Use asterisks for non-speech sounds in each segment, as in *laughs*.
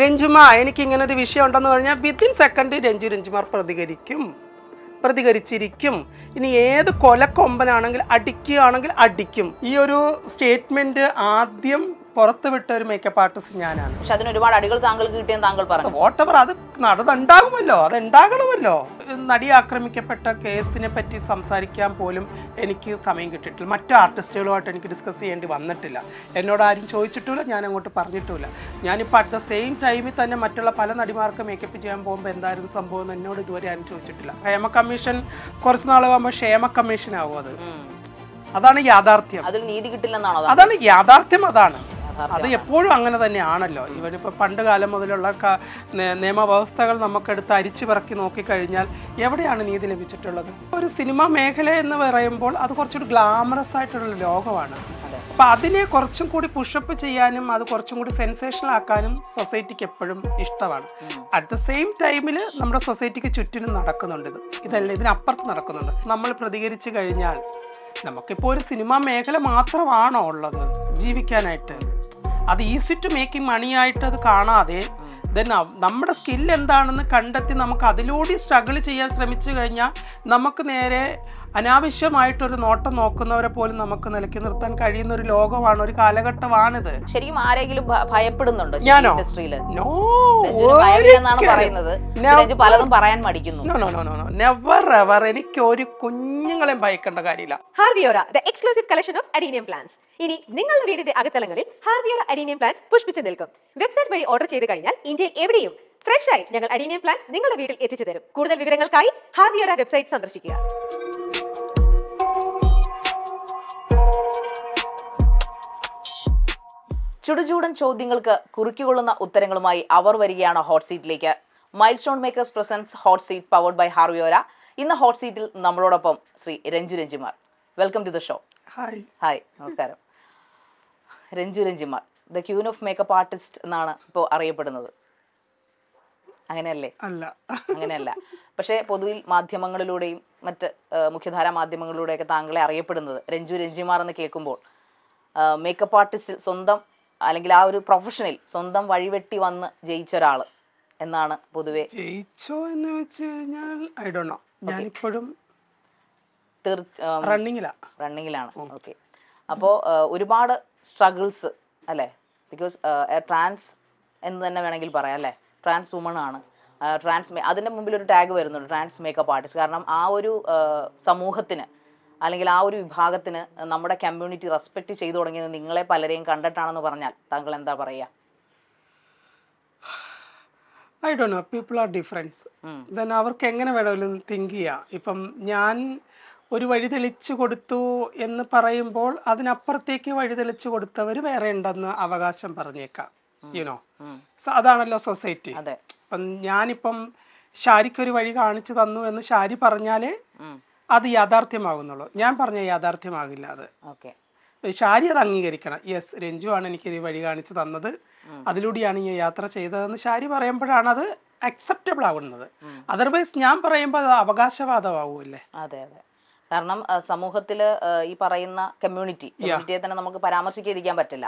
രഞ്ജുമ എനിക്ക് ഇങ്ങനെ ഒരു വിഷയം ഉണ്ടെന്ന് പറഞ്ഞാൽ വിത്തിൻ സെക്കൻഡ് രഞ്ജു രഞ്ജുമാർ പ്രതികരിക്കും പ്രതികരിച്ചിരിക്കും ഇനി ഏത് കൊലക്കൊമ്പനാണെങ്കിൽ അടിക്കുകയാണെങ്കിൽ അടിക്കും ഈ ഒരു സ്റ്റേറ്റ്മെൻറ്റ് ആദ്യം പുറത്ത് വിട്ട ഒരു മേക്കപ്പ് ആർട്ടിസ്റ്റ് ഞാനാണ് പക്ഷെ അതിന് ഒരുപാട് അടികൾ താങ്കൾക്ക് കിട്ടിയെന്ന് താങ്കൾ പറഞ്ഞു വോട്ടവർ അത് നടന്നുണ്ടാകുമല്ലോ അത് ഉണ്ടാകണമല്ലോ നടി ആക്രമിക്കപ്പെട്ട കേസിനെ പറ്റി സംസാരിക്കാൻ പോലും എനിക്ക് സമയം കിട്ടിയിട്ടില്ല മറ്റു ആർട്ടിസ്റ്റുകളുമായിട്ട് എനിക്ക് ഡിസ്കസ് ചെയ്യേണ്ടി വന്നിട്ടില്ല എന്നോട് ആരും ചോദിച്ചിട്ടില്ല ഞാൻ അങ്ങോട്ട് പറഞ്ഞിട്ടില്ല ഞാനിപ്പോൾ അറ്റ് ദ സെയിം ടൈമിൽ തന്നെ മറ്റുള്ള പല നടിമാർക്ക് മേക്കപ്പ് ചെയ്യാൻ പോകുമ്പോൾ എന്തായിരുന്നു സംഭവം എന്ന് എന്നോട് ഇതുവരെ ആരും ചോദിച്ചിട്ടില്ല ക്ഷേമ കമ്മീഷൻ കുറച്ച് നാളാകുമ്പോൾ ക്ഷേമ കമ്മീഷൻ ആവും അത് അതാണ് യാഥാർത്ഥ്യം അതിൽ നീതി കിട്ടില്ലെന്നാണോ അതാണ് യാഥാർത്ഥ്യം അതാണ് അത് എപ്പോഴും അങ്ങനെ തന്നെയാണല്ലോ ഇവരിപ്പോൾ പണ്ട് കാലം മുതലുള്ള നിയമവ്യവസ്ഥകൾ നമുക്കെടുത്ത് അരിച്ചു പറക്കി നോക്കിക്കഴിഞ്ഞാൽ എവിടെയാണ് നീതി ലഭിച്ചിട്ടുള്ളത് ഒരു സിനിമ മേഖല എന്ന് പറയുമ്പോൾ അത് കുറച്ചുകൂടി ഗ്ലാമറസ് ആയിട്ടുള്ള ലോകമാണ് അപ്പം അതിനെ കുറച്ചും കൂടി പുഷപ്പ് ചെയ്യാനും അത് കുറച്ചും കൂടി സെൻസേഷണൽ ആക്കാനും സൊസൈറ്റിക്ക് എപ്പോഴും ഇഷ്ടമാണ് അറ്റ് ദ സെയിം ടൈമിൽ നമ്മുടെ സൊസൈറ്റിക്ക് ചുറ്റിനും നടക്കുന്നുണ്ട് ഇത് ഇതല്ല ഇതിനപ്പുറത്ത് നടക്കുന്നുണ്ട് നമ്മൾ പ്രതികരിച്ചു കഴിഞ്ഞാൽ നമുക്കിപ്പോൾ ഒരു സിനിമാ മേഖല മാത്രമാണോ ഉള്ളത് ജീവിക്കാനായിട്ട് അത് ഈസി ടു മേക്കിംഗ് മണിയായിട്ട് അത് കാണാതെ ദെൻ നമ്മുടെ സ്കില്ല് എന്താണെന്ന് കണ്ടെത്തി നമുക്ക് അതിലൂടെ സ്ട്രഗിൾ ചെയ്യാൻ ശ്രമിച്ചു കഴിഞ്ഞാൽ നമുക്ക് നേരെ അനാവശ്യമായിട്ടൊരു നോട്ടം നോക്കുന്നവരെ പോലും നമുക്ക് നിലക്കി നിർത്താൻ കഴിയുന്ന ഒരു ലോകമാണ് ഒരു കാലഘട്ടമാണിത് ശരിക്കും ആരെങ്കിലും ഭയപ്പെടുന്നുണ്ടോ ഞാനോ ഇൻഡസ്ട്രിയിൽ നോ പറയുന്നത് പലതും പറയാൻ മടിക്കുന്നു no no no no never ever എനിക്ക് ഒരു കുഞ്ഞുങ്ങളെയും ഭയക്കേണ്ട കാര്യമില്ല Harviora the exclusive collection of adenium plants ഇനി നിങ്ങളുടെ വീടിന്റെ അകത്തലങ്ങളിൽ ഹാർവിയോറ അഡീനിയം പ്ലാന്റ്സ് പുഷ്പിച്ചു നിൽക്കും വെബ്സൈറ്റ് വഴി ഓർഡർ ചെയ്ത് കഴിഞ്ഞാൽ ഇന്ത്യയിൽ എവിടെയും ഫ്രഷ് ആയി ഞങ്ങൾ അഡീനിയം പ്ലാന്റ് നിങ്ങളുടെ വീട്ടിൽ എത്തിച്ചു തരും കൂടുതൽ വിവരങ്ങൾക്കായി ഹാർവിയോറ വെബ്സൈറ്റ് സന്ദർശിക്കുക ചുടുചൂടൻ ചോദ്യങ്ങൾക്ക് കുറുക്കിക്കൊള്ളുന്ന ഉത്തരങ്ങളുമായി അവർ വരികയാണ് ഹോട്ട് സീറ്റിലേക്ക് milestone makers presents hot seat powered by Harviora ഇന്ന് ഹോട്ട് സീറ്റിൽ നമ്മളോടൊപ്പം Shri Renju Renjimar welcome to the show hi hi നമസ്കാരം Renju Renjimar the queen of makeup artist എന്നാണ് ഇപ്പോൾ അറിയപ്പെടുന്നത് അങ്ങനെയല്ലേ അല്ല അങ്ങനെയല്ല പക്ഷേ പൊതുവിൽ മാധ്യമങ്ങളിലൂടെയും മറ്റ് മുഖ്യധാര മാധ്യമങ്ങളിലൂടെയൊക്കെ താങ്കളെ അറിയപ്പെടുന്നത് രഞ്ജു രഞ്ജിമാർ എന്ന് കേൾക്കുമ്പോൾ മേക്കപ്പ് ആർട്ടിസ്റ്റ് സ്വന്തം അല്ലെങ്കിൽ ആ ഒരു പ്രൊഫഷനിൽ സ്വന്തം വഴിവെട്ടി വന്ന് ജയിച്ച ഒരാൾ എന്നാണ് പൊതുവെ ജയിച്ചോ എന്ന് വെച്ച് കഴിഞ്ഞാൽ ഐ ഡോ നോ റണ്ണിങ്ങിലാണ് ഓക്കെ അപ്പോൾ ഒരുപാട് സ്ട്രഗിൾസ് അല്ലേ ബിക്കോസ് ട്രാൻസ് എന്ന് തന്നെ വേണമെങ്കിൽ പറയാം അല്ലേ ട്രാൻസ് വുമൺ ആണ് ട്രാൻസ് അതിൻ്റെ മുമ്പിൽ ഒരു ടാഗ് വരുന്നുണ്ട് ട്രാൻസ് മേക്കപ്പ് ആർട്ടിസ്റ്റ് കാരണം ആ ഒരു സമൂഹത്തിന് അല്ലെങ്കിൽ ആ ഒരു വിഭാഗത്തിന് നമ്മുടെ കമ്മ്യൂണിറ്റി റെസ്പെക്റ്റ് ചെയ്തു തുടങ്ങിയത് നിങ്ങളെ പലരെയും കണ്ടിട്ടാണെന്ന് പറഞ്ഞാൽ താങ്കൾ എന്താ പറയുക I do know people are difference then അവർക്ക് എങ്ങനെ വേണമെങ്കിലും തിങ്ക് ചെയ്യാം ഇപ്പം ഞാൻ ഒരു വഴി തെളിച്ചു കൊടുത്തു എന്ന് പറയുമ്പോൾ അതിനപ്പുറത്തേക്ക് വഴി തെളിച്ചു കൊടുത്തവർ വേറെ ഉണ്ടെന്ന് അവകാശം പറഞ്ഞേക്കാം യുനോ അതാണല്ലോ സൊസൈറ്റി അപ്പം ഞാനിപ്പം ഷാരിക്ക് ഒരു വഴി കാണിച്ചു തന്നു എന്ന് ഷാരി പറഞ്ഞാലേ അത് യാഥാർത്ഥ്യമാകുന്നുള്ളൂ ഞാൻ പറഞ്ഞ യാഥാർത്ഥ്യമാകില്ല അത് ഓക്കെ ഷാരി അത് അംഗീകരിക്കണം യെസ് രഞ്ജുവാണ് എനിക്ക് ഒരു വഴി കാണിച്ചു തന്നത് അതിലൂടെയാണ് ഈ യാത്ര ചെയ്തതെന്ന് ഷാരി പറയുമ്പോഴാണ് അത് അക്സെപ്റ്റബിൾ ആവുന്നത് അതർവൈസ് ഞാൻ പറയുമ്പോൾ അത് അവകാശവാദമാവുമല്ലേ അതെ അതെ കാരണം സമൂഹത്തിൽ ഈ പറയുന്ന കമ്മ്യൂണിറ്റി കമ്മ്യൂണിറ്റിയെ തന്നെ നമുക്ക് പരാമർശിക്കാതിരിക്കാൻ പറ്റില്ല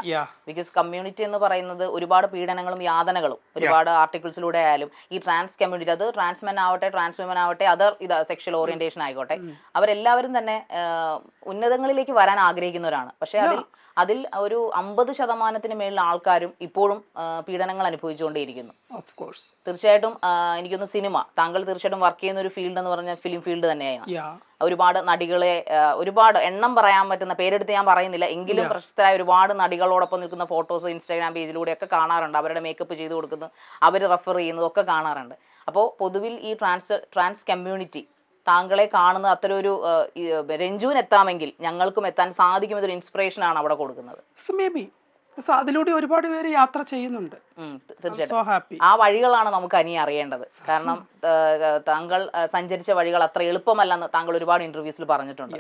ബിക്കോസ് കമ്മ്യൂണിറ്റി എന്ന് പറയുന്നത് ഒരുപാട് പീഡനങ്ങളും യാതനകളും ഒരുപാട് ആർട്ടിക്കിൾസിലൂടെ ആയാലും ഈ ട്രാൻസ് കമ്മ്യൂണിറ്റി അത് ട്രാൻസ്മെൻ ആവട്ടെ ട്രാൻസ് ആവട്ടെ അതർ ഇത് സെക്ഷൽ ഓറിയന്റേഷൻ ആയിക്കോട്ടെ mm. അവരെല്ലാവരും തന്നെ ഉന്നതങ്ങളിലേക്ക് വരാൻ ആഗ്രഹിക്കുന്നവരാണ് പക്ഷെ അതിൽ അതിൽ ഒരു അമ്പത് ശതമാനത്തിന് മേളിൽ ആൾക്കാരും ഇപ്പോഴും പീഡനങ്ങൾ അനുഭവിച്ചുകൊണ്ടേയിരിക്കുന്നു തീർച്ചയായിട്ടും എനിക്കൊന്ന് സിനിമ താങ്കൾ തീർച്ചയായിട്ടും വർക്ക് ചെയ്യുന്ന ഒരു ഫീൽഡ് എന്ന് പറഞ്ഞാൽ ഫിലിം ഫീൽഡ് തന്നെയാണ് ഒരുപാട് നടികളെ ഒരുപാട് എണ്ണം പറയാൻ പറ്റുന്ന പേരെടുത്ത് ഞാൻ പറയുന്നില്ല എങ്കിലും പ്രശസ്തരായ ഒരുപാട് നടികളോടൊപ്പം നിൽക്കുന്ന ഫോട്ടോസ് ഇൻസ്റ്റാഗ്രാം പേജിലൂടെ ഒക്കെ കാണാറുണ്ട് അവരുടെ മേക്കപ്പ് ചെയ്ത് കൊടുക്കുന്നത് അവർ റെഫർ ചെയ്യുന്നതൊക്കെ കാണാറുണ്ട് അപ്പോൾ പൊതുവിൽ ഈ ട്രാൻസ് ട്രാൻസ് കമ്മ്യൂണിറ്റി താങ്കളെ കാണുന്ന അത്തരം ഒരു രഞ്ജുവിന് എത്താമെങ്കിൽ ഞങ്ങൾക്കും എത്താൻ സാധിക്കും എന്നൊരു ഇൻസ്പിറേഷൻ ആണ് അവിടെ കൊടുക്കുന്നത് അതിലൂടെ ഒരുപാട് പേര് യാത്ര ചെയ്യുന്നുണ്ട് തീർച്ചയായിട്ടും ആ വഴികളാണ് നമുക്ക് അനി അറിയേണ്ടത് കാരണം താങ്കൾ സഞ്ചരിച്ച വഴികൾ അത്ര എളുപ്പമല്ലെന്ന് താങ്കൾ ഒരുപാട് ഇന്റർവ്യൂസിൽ പറഞ്ഞിട്ടുണ്ട്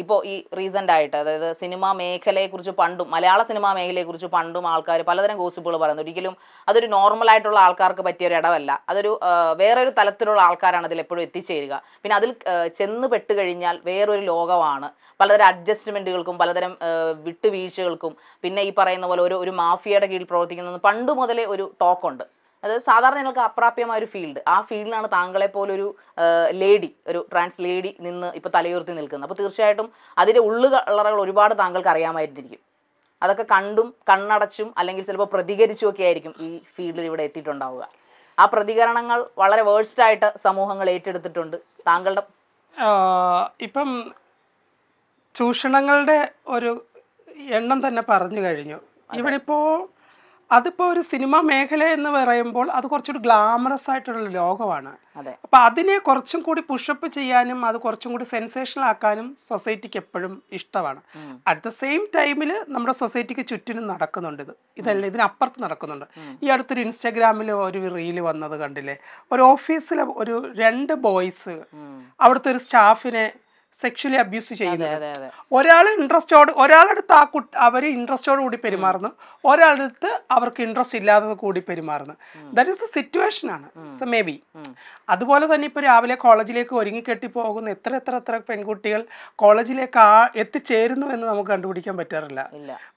ഇപ്പോൾ ഈ റീസെൻ്റ് ആയിട്ട് അതായത് സിനിമാ മേഖലയെക്കുറിച്ച് പണ്ടും മലയാള സിനിമാ മേഖലയെക്കുറിച്ച് പണ്ടും ആൾക്കാർ പലതരം ഗോസിപ്പുകൾ പറയുന്നു ഒരിക്കലും അതൊരു നോർമൽ ആയിട്ടുള്ള ആൾക്കാർക്ക് പറ്റിയ ഒരു ഇടവല്ല അതൊരു വേറൊരു തലത്തിലുള്ള ആൾക്കാരാണ് അതിൽ എപ്പോഴും എത്തിച്ചേരുക പിന്നെ അതിൽ ചെന്ന് പെട്ട് കഴിഞ്ഞാൽ വേറൊരു ലോകമാണ് പലതരം അഡ്ജസ്റ്റ്മെൻറ്റുകൾക്കും പലതരം വിട്ടുവീഴ്ചകൾക്കും പിന്നെ ഈ പറയുന്ന പോലെ ഒരു ഒരു മാഫിയയുടെ കീഴിൽ പ്രവർത്തിക്കുന്ന പണ്ട് മുതലേ ഒരു ടോക്കുണ്ട് അത് സാധാരണ നിങ്ങൾക്ക് അപ്രാപ്യമായ ഒരു ഫീൽഡ് ആ ഫീൽഡിലാണ് താങ്കളെ പോലൊരു ലേഡി ഒരു ട്രാൻസ് ലേഡി നിന്ന് ഇപ്പോൾ തലയുയർത്തി നിൽക്കുന്നത് അപ്പോൾ തീർച്ചയായിട്ടും അതിൻ്റെ ഉള്ളു കളറുകൾ ഒരുപാട് താങ്കൾക്ക് അറിയാമായിരിക്കും അതൊക്കെ കണ്ടും കണ്ണടച്ചും അല്ലെങ്കിൽ ചിലപ്പോൾ പ്രതികരിച്ചും ഒക്കെ ആയിരിക്കും ഈ ഫീൽഡിൽ ഇവിടെ എത്തിയിട്ടുണ്ടാവുക ആ പ്രതികരണങ്ങൾ വളരെ ആയിട്ട് സമൂഹങ്ങൾ ഏറ്റെടുത്തിട്ടുണ്ട് താങ്കളുടെ ഇപ്പം ചൂഷണങ്ങളുടെ ഒരു എണ്ണം തന്നെ പറഞ്ഞു കഴിഞ്ഞു ഇവനിപ്പോൾ അതിപ്പോ ഒരു സിനിമ മേഖല എന്ന് പറയുമ്പോൾ അത് കുറച്ചുകൂടി ഗ്ലാമറസ് ആയിട്ടുള്ള ലോകമാണ് അപ്പൊ അതിനെ കുറച്ചും കൂടി പുഷപ്പ് ചെയ്യാനും അത് കുറച്ചും കൂടി സെൻസേഷണൽ ആക്കാനും സൊസൈറ്റിക്ക് എപ്പോഴും ഇഷ്ടമാണ് അറ്റ് ദ സെയിം ടൈമിൽ നമ്മുടെ സൊസൈറ്റിക്ക് ചുറ്റിനും നടക്കുന്നുണ്ട് ഇത് ഇതല്ല ഇതിനപ്പുറത്ത് നടക്കുന്നുണ്ട് ഈ അടുത്തൊരു ഇൻസ്റ്റാഗ്രാമിൽ ഒരു റീല് വന്നത് കണ്ടില്ലേ ഒരു ഓഫീസിലെ ഒരു രണ്ട് ബോയ്സ് അവിടുത്തെ ഒരു സ്റ്റാഫിനെ സെക്ഷലി അബ്യൂസ് ചെയ്യുന്നത് ഒരാൾ ഇൻട്രസ്റ്റോട് ഒരാളടുത്ത് ആ കുട്ടി അവർ ഇൻട്രസ്റ്റോട് കൂടി പെരുമാറുന്നു ഒരാളടുത്ത് അവർക്ക് ഇൻട്രസ്റ്റ് ഇല്ലാത്തത് കൂടി പെരുമാറുന്നു ദാറ്റ് ഇസ് എ സിറ്റുവേഷൻ ആണ് ഇറ്റ്സ് മേ ബി അതുപോലെ തന്നെ ഇപ്പോൾ രാവിലെ കോളേജിലേക്ക് ഒരുങ്ങിക്കെട്ടി പോകുന്ന എത്ര എത്ര എത്ര പെൺകുട്ടികൾ കോളേജിലേക്ക് ആ എത്തിച്ചേരുന്നു എന്ന് നമുക്ക് കണ്ടുപിടിക്കാൻ പറ്റാറില്ല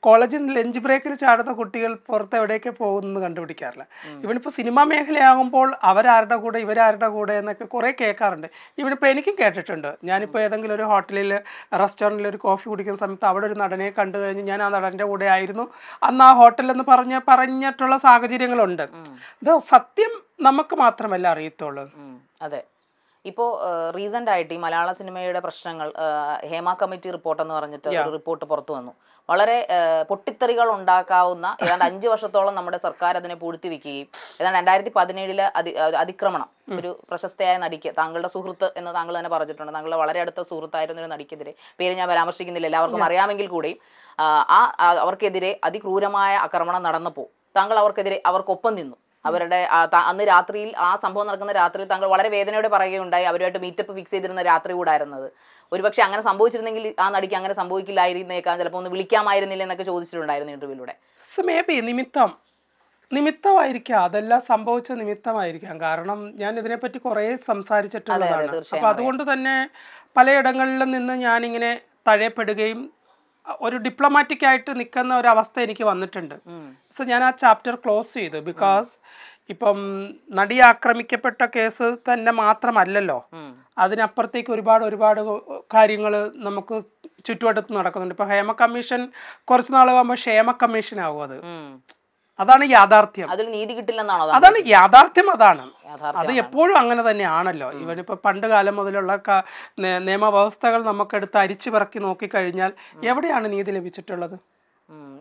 കോളേജിൽ ലഞ്ച് ബ്രേക്കിൽ ചാടുന്ന കുട്ടികൾ പുറത്ത് എവിടേക്ക് പോകുന്നു കണ്ടുപിടിക്കാറില്ല ഇവനിപ്പോൾ സിനിമാ മേഖലയാകുമ്പോൾ അവരാരുടെ കൂടെ ഇവരാരുടെ കൂടെ എന്നൊക്കെ കുറേ കേൾക്കാറുണ്ട് ഇവനിപ്പോൾ എനിക്കും കേട്ടിട്ടുണ്ട് ഞാനിപ്പോൾ ഏതെങ്കിലും ഒരു ഹോട്ടലിൽ റെസ്റ്റോറൻറ്റിൽ ഒരു കോഫി കുടിക്കുന്ന സമയത്ത് അവിടെ ഒരു നടനെ കണ്ടു കഴിഞ്ഞ് ഞാൻ ആ നടൻ്റെ കൂടെ ആയിരുന്നു അന്ന് ആ ഹോട്ടലെന്ന് പറഞ്ഞ പറഞ്ഞിട്ടുള്ള സാഹചര്യങ്ങളുണ്ട് ഇത് സത്യം നമുക്ക് മാത്രമല്ല അറിയത്തുള്ളൂ അതെ ഇപ്പോൾ റീസെൻ്റ് ആയിട്ട് ഈ മലയാള സിനിമയുടെ പ്രശ്നങ്ങൾ ഹേമ കമ്മിറ്റി റിപ്പോർട്ട് എന്ന് പറഞ്ഞിട്ട് ഒരു റിപ്പോർട്ട് പുറത്തു വന്നു വളരെ പൊട്ടിത്തെറികൾ ഉണ്ടാക്കാവുന്ന ഏതാണ്ട് അഞ്ചു വർഷത്തോളം നമ്മുടെ സർക്കാർ അതിനെ പൂഴ്ത്തി വെക്കുകയും ഏതാണ്ട് രണ്ടായിരത്തി പതിനേഴിലെ അതി അതിക്രമണം ഒരു പ്രശസ്തയായ നടിക്ക് താങ്കളുടെ സുഹൃത്ത് എന്ന് താങ്കൾ തന്നെ പറഞ്ഞിട്ടുണ്ട് താങ്കളുടെ വളരെ അടുത്ത സുഹൃത്തായിരുന്നൊരു നടിക്കെതിരെ പേര് ഞാൻ പരാമർശിക്കുന്നില്ല എല്ലാവർക്കും അറിയാമെങ്കിൽ കൂടി ആ അവർക്കെതിരെ അതിക്രൂരമായ ആക്രമണം നടന്നപ്പോൾ താങ്കൾ അവർക്കെതിരെ അവർക്കൊപ്പം നിന്നു അവരുടെ അന്ന് രാത്രിയിൽ ആ സംഭവം നടക്കുന്ന രാത്രിയിൽ താങ്കൾ വളരെ വേദനയോടെ പറയുകയുണ്ടായി അവരുമായിട്ട് മീറ്റപ്പ് ഫിക്സ് ചെയ്തിരുന്ന രാത്രി കൂടായിരുന്നത് ഒരുപക്ഷെ അങ്ങനെ സംഭവിച്ചിരുന്നെങ്കിൽ ആ നടിക്ക് അങ്ങനെ സംഭവിക്കില്ലായിരുന്നേക്കാൻ ചിലപ്പോൾ ഒന്ന് വിളിക്കാമായിരുന്നില്ല എന്നൊക്കെ ചോദിച്ചിട്ടുണ്ടായിരുന്നു ഇന്റർവ്യൂലൂടെ സമേപി നിമിത്തം നിമിത്തമായിരിക്കാം അതെല്ലാം സംഭവിച്ച നിമിത്തമായിരിക്കാം കാരണം ഞാൻ ഇതിനെപ്പറ്റി കുറേ സംസാരിച്ചിട്ടുള്ളതാണ് അപ്പൊ അതുകൊണ്ട് തന്നെ പലയിടങ്ങളിലും നിന്ന് ഞാനിങ്ങനെ തഴയപ്പെടുകയും ഒരു ഡിപ്ലോമാറ്റിക് ആയിട്ട് നിൽക്കുന്ന ഒരു അവസ്ഥ എനിക്ക് വന്നിട്ടുണ്ട് സോ ഞാൻ ആ ചാപ്റ്റർ ക്ലോസ് ചെയ്തു ബിക്കോസ് ഇപ്പം നടി ആക്രമിക്കപ്പെട്ട കേസ് തന്നെ മാത്രമല്ലല്ലോ അതിനപ്പുറത്തേക്ക് ഒരുപാട് ഒരുപാട് കാര്യങ്ങൾ നമുക്ക് ചുറ്റുവട്ടത്ത് നടക്കുന്നുണ്ട് ഇപ്പൊ ഹേമ കമ്മീഷൻ കുറച്ച് നാൾ ക്ഷേമ കമ്മീഷൻ ആവും അത് അതാണ് യാഥാർത്ഥ്യം അതിൽ നീതി കിട്ടില്ലെന്നാണോ അതാണ് യാഥാർത്ഥ്യം അതാണ് അത് എപ്പോഴും അങ്ങനെ തന്നെയാണല്ലോ ഇവനിപ്പോ പണ്ട് കാലം മുതലുള്ള നിയമവ്യവസ്ഥകൾ നമുക്കെടുത്ത് അരിച്ചു പറക്കി നോക്കിക്കഴിഞ്ഞാൽ എവിടെയാണ് നീതി ലഭിച്ചിട്ടുള്ളത്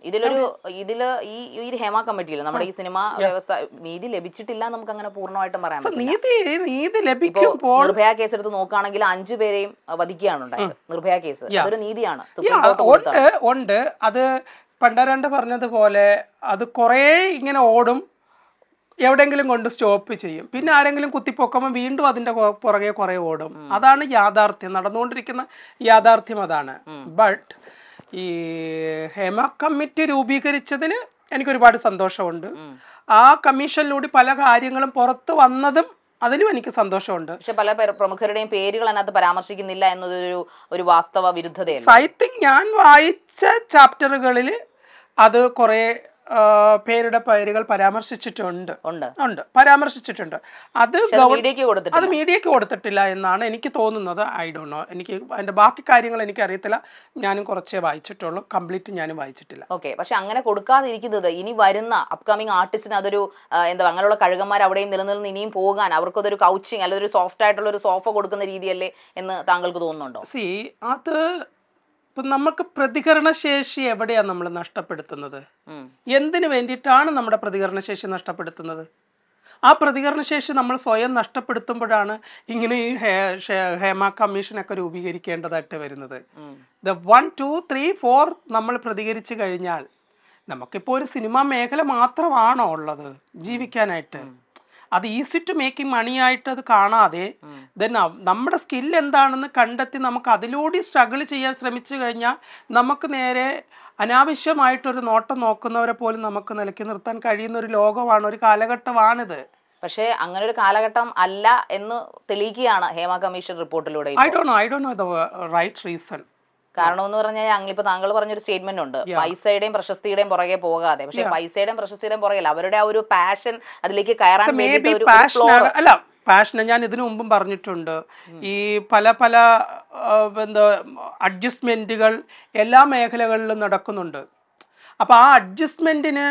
ഇതിലൊരു ഇതില് ഈ ഒരു ഹേമ കമ്മിറ്റിയിൽ നമ്മുടെ ഈ സിനിമ വ്യവസായ നീതി ലഭിച്ചിട്ടില്ല നമുക്ക് അങ്ങനെ പൂർണ്ണമായിട്ടും പറയാൻ നീതി നീതി ലഭിക്കുമ്പോൾ നിർഭയ കേസ് എടുത്ത് നോക്കുകയാണെങ്കിൽ അഞ്ചു പേരെയും വധിക്കുകയാണ് ഉണ്ടായത് നിർഭയ കേസ് അതൊരു നീതിയാണ് ഉണ്ട് അത് പണ്ടരണ്ട് പറഞ്ഞതുപോലെ അത് കുറേ ഇങ്ങനെ ഓടും എവിടെയെങ്കിലും കൊണ്ട് സ്റ്റോപ്പ് ചെയ്യും പിന്നെ ആരെങ്കിലും കുത്തിപ്പൊക്കുമ്പോൾ വീണ്ടും അതിൻ്റെ പുറകെ കുറേ ഓടും അതാണ് യാഥാർത്ഥ്യം നടന്നുകൊണ്ടിരിക്കുന്ന യാഥാർത്ഥ്യം അതാണ് ബട്ട് ഈ ഹേമ കമ്മിറ്റി രൂപീകരിച്ചതിൽ എനിക്ക് ഒരുപാട് സന്തോഷമുണ്ട് ആ കമ്മീഷനിലൂടെ പല കാര്യങ്ങളും പുറത്ത് വന്നതും അതിലും എനിക്ക് സന്തോഷമുണ്ട് പക്ഷെ പല പ്രമുഖരുടെയും പേരുകൾ അതിനകത്ത് പരാമർശിക്കുന്നില്ല എന്നതൊരു ഒരു വാസ്തവ വിരുദ്ധതയാണ് ഐ തിങ്ക് ഞാൻ വായിച്ച ചാപ്റ്ററുകളിൽ അത് കുറേ പേരുടെ പേരുകൾ പരാമർശിച്ചിട്ടുണ്ട് ഉണ്ട് പരാമർശിച്ചിട്ടുണ്ട് അത് അത് മീഡിയക്ക് കൊടുത്തിട്ടില്ല എന്നാണ് എനിക്ക് തോന്നുന്നത് ഐ ഡോണ്ട് നോ എനിക്ക് അതിന്റെ ബാക്കി കാര്യങ്ങൾ എനിക്ക് അറിയത്തില്ല ഞാനും കുറച്ചേ വായിച്ചിട്ടുള്ളൂ കംപ്ലീറ്റ് ഞാനും വായിച്ചിട്ടില്ല ഓക്കെ പക്ഷെ അങ്ങനെ കൊടുക്കാതിരിക്കുന്നത് ഇനി വരുന്ന അപ്കമിങ് ആർട്ടിസ്റ്റിന് അതൊരു എന്താ അങ്ങനെയുള്ള കഴുകന്മാർ അവിടെയും നിലനിന്ന് ഇനിയും പോകാൻ അതൊരു കൗച്ചിങ് അല്ലെങ്കിൽ ഒരു സോഫ്റ്റ് ആയിട്ടുള്ള ഒരു സോഫ കൊടുക്കുന്ന രീതിയല്ലേ എന്ന് താങ്കൾക്ക് തോന്നുന്നുണ്ടോ സി അത് അപ്പം നമുക്ക് ശേഷി എവിടെയാണ് നമ്മൾ നഷ്ടപ്പെടുത്തുന്നത് എന്തിനു വേണ്ടിയിട്ടാണ് നമ്മുടെ ശേഷി നഷ്ടപ്പെടുത്തുന്നത് ആ പ്രതികരണ ശേഷി നമ്മൾ സ്വയം നഷ്ടപ്പെടുത്തുമ്പോഴാണ് ഇങ്ങനെ ഈ ഹേമ കമ്മീഷനൊക്കെ രൂപീകരിക്കേണ്ടതായിട്ട് വരുന്നത് the one two three four നമ്മൾ പ്രതികരിച്ചു കഴിഞ്ഞാൽ നമുക്കിപ്പോൾ ഒരു സിനിമാ മേഖല മാത്രമാണോ ഉള്ളത് ജീവിക്കാനായിട്ട് അത് ഈസി ടു മേക്കിംഗ് മണി ആയിട്ട് അത് കാണാതെ ദെൻ നമ്മുടെ സ്കിൽ എന്താണെന്ന് കണ്ടെത്തി നമുക്ക് അതിലൂടെ സ്ട്രഗിൾ ചെയ്യാൻ ശ്രമിച്ചു കഴിഞ്ഞാൽ നമുക്ക് നേരെ അനാവശ്യമായിട്ടൊരു നോട്ടം നോക്കുന്നവരെ പോലും നമുക്ക് നിലക്കി നിർത്താൻ കഴിയുന്ന ഒരു ലോകമാണ് ഒരു കാലഘട്ടമാണിത് പക്ഷേ അങ്ങനെ ഒരു കാലഘട്ടം അല്ല എന്ന് തെളിയിക്കുകയാണ് ഹേമ കമ്മീഷൻ റിപ്പോർട്ടിലൂടെ I do I do know the right reason കാരണം എന്ന് പറഞ്ഞാൽ ഞങ്ങളിപ്പോ താങ്കൾ പറഞ്ഞ ഒരു സ്റ്റേറ്റ്മെന്റ് ഉണ്ട് പൈസയുടെയും പ്രശസ്തിയുടെയും പുറകെ പോകാതെ പക്ഷെ പൈസയുടെയും പ്രശസ്തിയുടെയും പുറകെ അവരുടെ ആ ഒരു പാഷൻ അതിലേക്ക് കയറാൻ അല്ല പാഷന് ഞാൻ ഇതിനു മുമ്പും പറഞ്ഞിട്ടുണ്ട് ഈ പല പല എന്താ അഡ്ജസ്റ്റ്മെന്റുകൾ എല്ലാ മേഖലകളിലും നടക്കുന്നുണ്ട് അപ്പോൾ ആ അഡ്ജസ്റ്റ്മെന്റിന്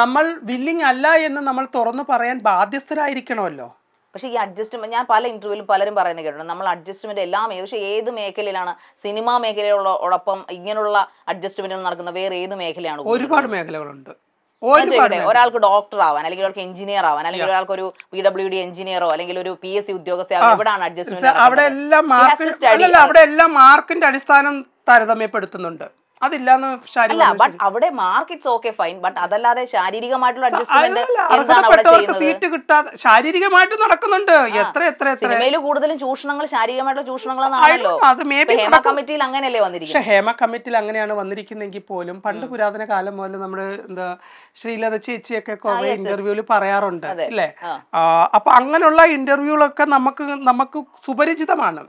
നമ്മൾ വില്ലിങ് അല്ല എന്ന് നമ്മൾ തുറന്നു പറയാൻ ബാധ്യസ്ഥരായിരിക്കണമല്ലോ പക്ഷേ ഈ അഡ്ജസ്റ്റ്മെന്റ് ഞാൻ പല ഇൻ്റർവ്യൂവിലും പലരും പറയുന്നത് കേട്ടിട്ടുണ്ട് നമ്മൾ അഡ്ജസ്റ്റ്മെന്റ് എല്ലാം പക്ഷേ ഏത് മേഖലയിലാണ് സിനിമാ മേഖലയുള്ള ഇങ്ങനെയുള്ള അഡ്ജസ്റ്റ്മെന്റുകൾ നടക്കുന്ന വേറെ ഏത് മേഖലയാണ് ഒരുപാട് മേഖലകളുണ്ട് ഒരാൾക്ക് ഡോക്ടർ ആവാൻ അല്ലെങ്കിൽ ഒരാൾക്ക് എഞ്ചിനീയർ ആവാൻ അല്ലെങ്കിൽ ഒരാൾക്ക് ഒരു പി ഡബ്ല്യു ഡി എഞ്ചിനീയറോ അല്ലെങ്കിൽ ഒരു പി എസ് സി ഉദ്യോഗസ്ഥ എവിടെയാണ് അഡ്ജസ്റ്റ്മെന്റ് അവിടെ എല്ലാം മാർക്കിന്റെ അടിസ്ഥാനം താരതമ്യപ്പെടുത്തുന്നുണ്ട് അതില്ലാന്ന് അല്ല ബട്ട് അവിടെ മാർക്കറ്റ്സ് ഓക്കെ ഫൈൻ ബട്ട് അതല്ലാതെ ശാരീരികമായിട്ടുള്ള അഡ്ജസ്റ്റ്മെന്റ് എന്താണ് അവിടെ സീറ്റ് കിട്ടാതെ ശാരീരികമായിട്ട് നടക്കുന്നുണ്ട് എത്ര എത്ര സിനിമയിൽ കൂടുതലും ചൂഷണങ്ങൾ ശാരീരികമായിട്ടുള്ള ചൂഷണങ്ങളാണല്ലോ അത് മേ ബി ഹേമ കമ്മിറ്റിയിൽ അങ്ങനെയല്ലേ വന്നിരിക്കുന്നത് ഹേമ അങ്ങനെയാണ് വന്നിരിക്കുന്നെങ്കിൽ പോലും പണ്ട് പുരാതന കാലം മുതൽ നമ്മുടെ എന്താ ശ്രീലത ചേച്ചിയൊക്കെ കുറെ ഇന്റർവ്യൂവിൽ പറയാറുണ്ട് അല്ലേ അപ്പൊ അങ്ങനെയുള്ള ഇന്റർവ്യൂകളൊക്കെ നമുക്ക് നമുക്ക് സുപരിചിതമാണ്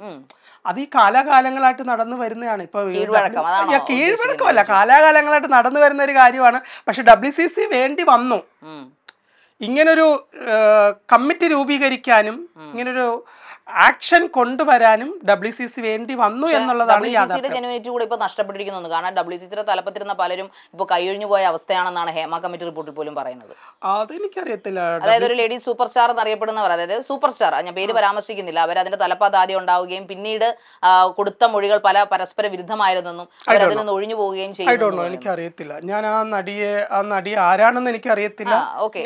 അത് ഈ കാലാകാലങ്ങളായിട്ട് നടന്നു വരുന്നതാണ് ഇപ്പൊ കീഴ്വഴക്കമല്ല കാലാകാലങ്ങളായിട്ട് നടന്നു വരുന്ന ഒരു കാര്യമാണ് പക്ഷെ ഡബ്ല്യു സി സി വേണ്ടി വന്നു ഇങ്ങനൊരു കമ്മിറ്റി രൂപീകരിക്കാനും ഇങ്ങനൊരു ആക്ഷൻ കൊണ്ടുവരാനും ഡബ്ല്യു സി സി വേണ്ടി വന്നു എന്നുള്ളതാണ് ജനുവിനിറ്റി കൂടെ ഇപ്പൊ നഷ്ടപ്പെട്ടിരിക്കുന്നു കാരണം ഡബ്ല്യു സി സിയുടെ തലപ്പത്തിരുന്ന പലരും ഇപ്പൊ കൈയൊഴിഞ്ഞു പോയ അവസ്ഥയാണെന്നാണ് ഹേമ കമ്മിറ്റി റിപ്പോർട്ടിൽ പോലും പറയുന്നത് അതെനിക്കറിയത്തില്ല അതായത് ഒരു ലേഡി സൂപ്പർ സ്റ്റാർ എന്നറിയപ്പെടുന്നവർ അതായത് സൂപ്പർ സ്റ്റാർ ഞാൻ പേര് പരാമർശിക്കുന്നില്ല അവർ അതിന്റെ തലപ്പത്ത് ആദ്യം ഉണ്ടാവുകയും പിന്നീട് കൊടുത്ത മൊഴികൾ പല പരസ്പര വിരുദ്ധമായിരുന്നെന്നും അതിൽ നിന്ന് ഒഴിഞ്ഞു പോവുകയും ചെയ്തു എനിക്കറിയത്തില്ല ഞാൻ ആ നടിയെ ആ നടി ആരാണെന്ന് എനിക്കറിയത്തില്ല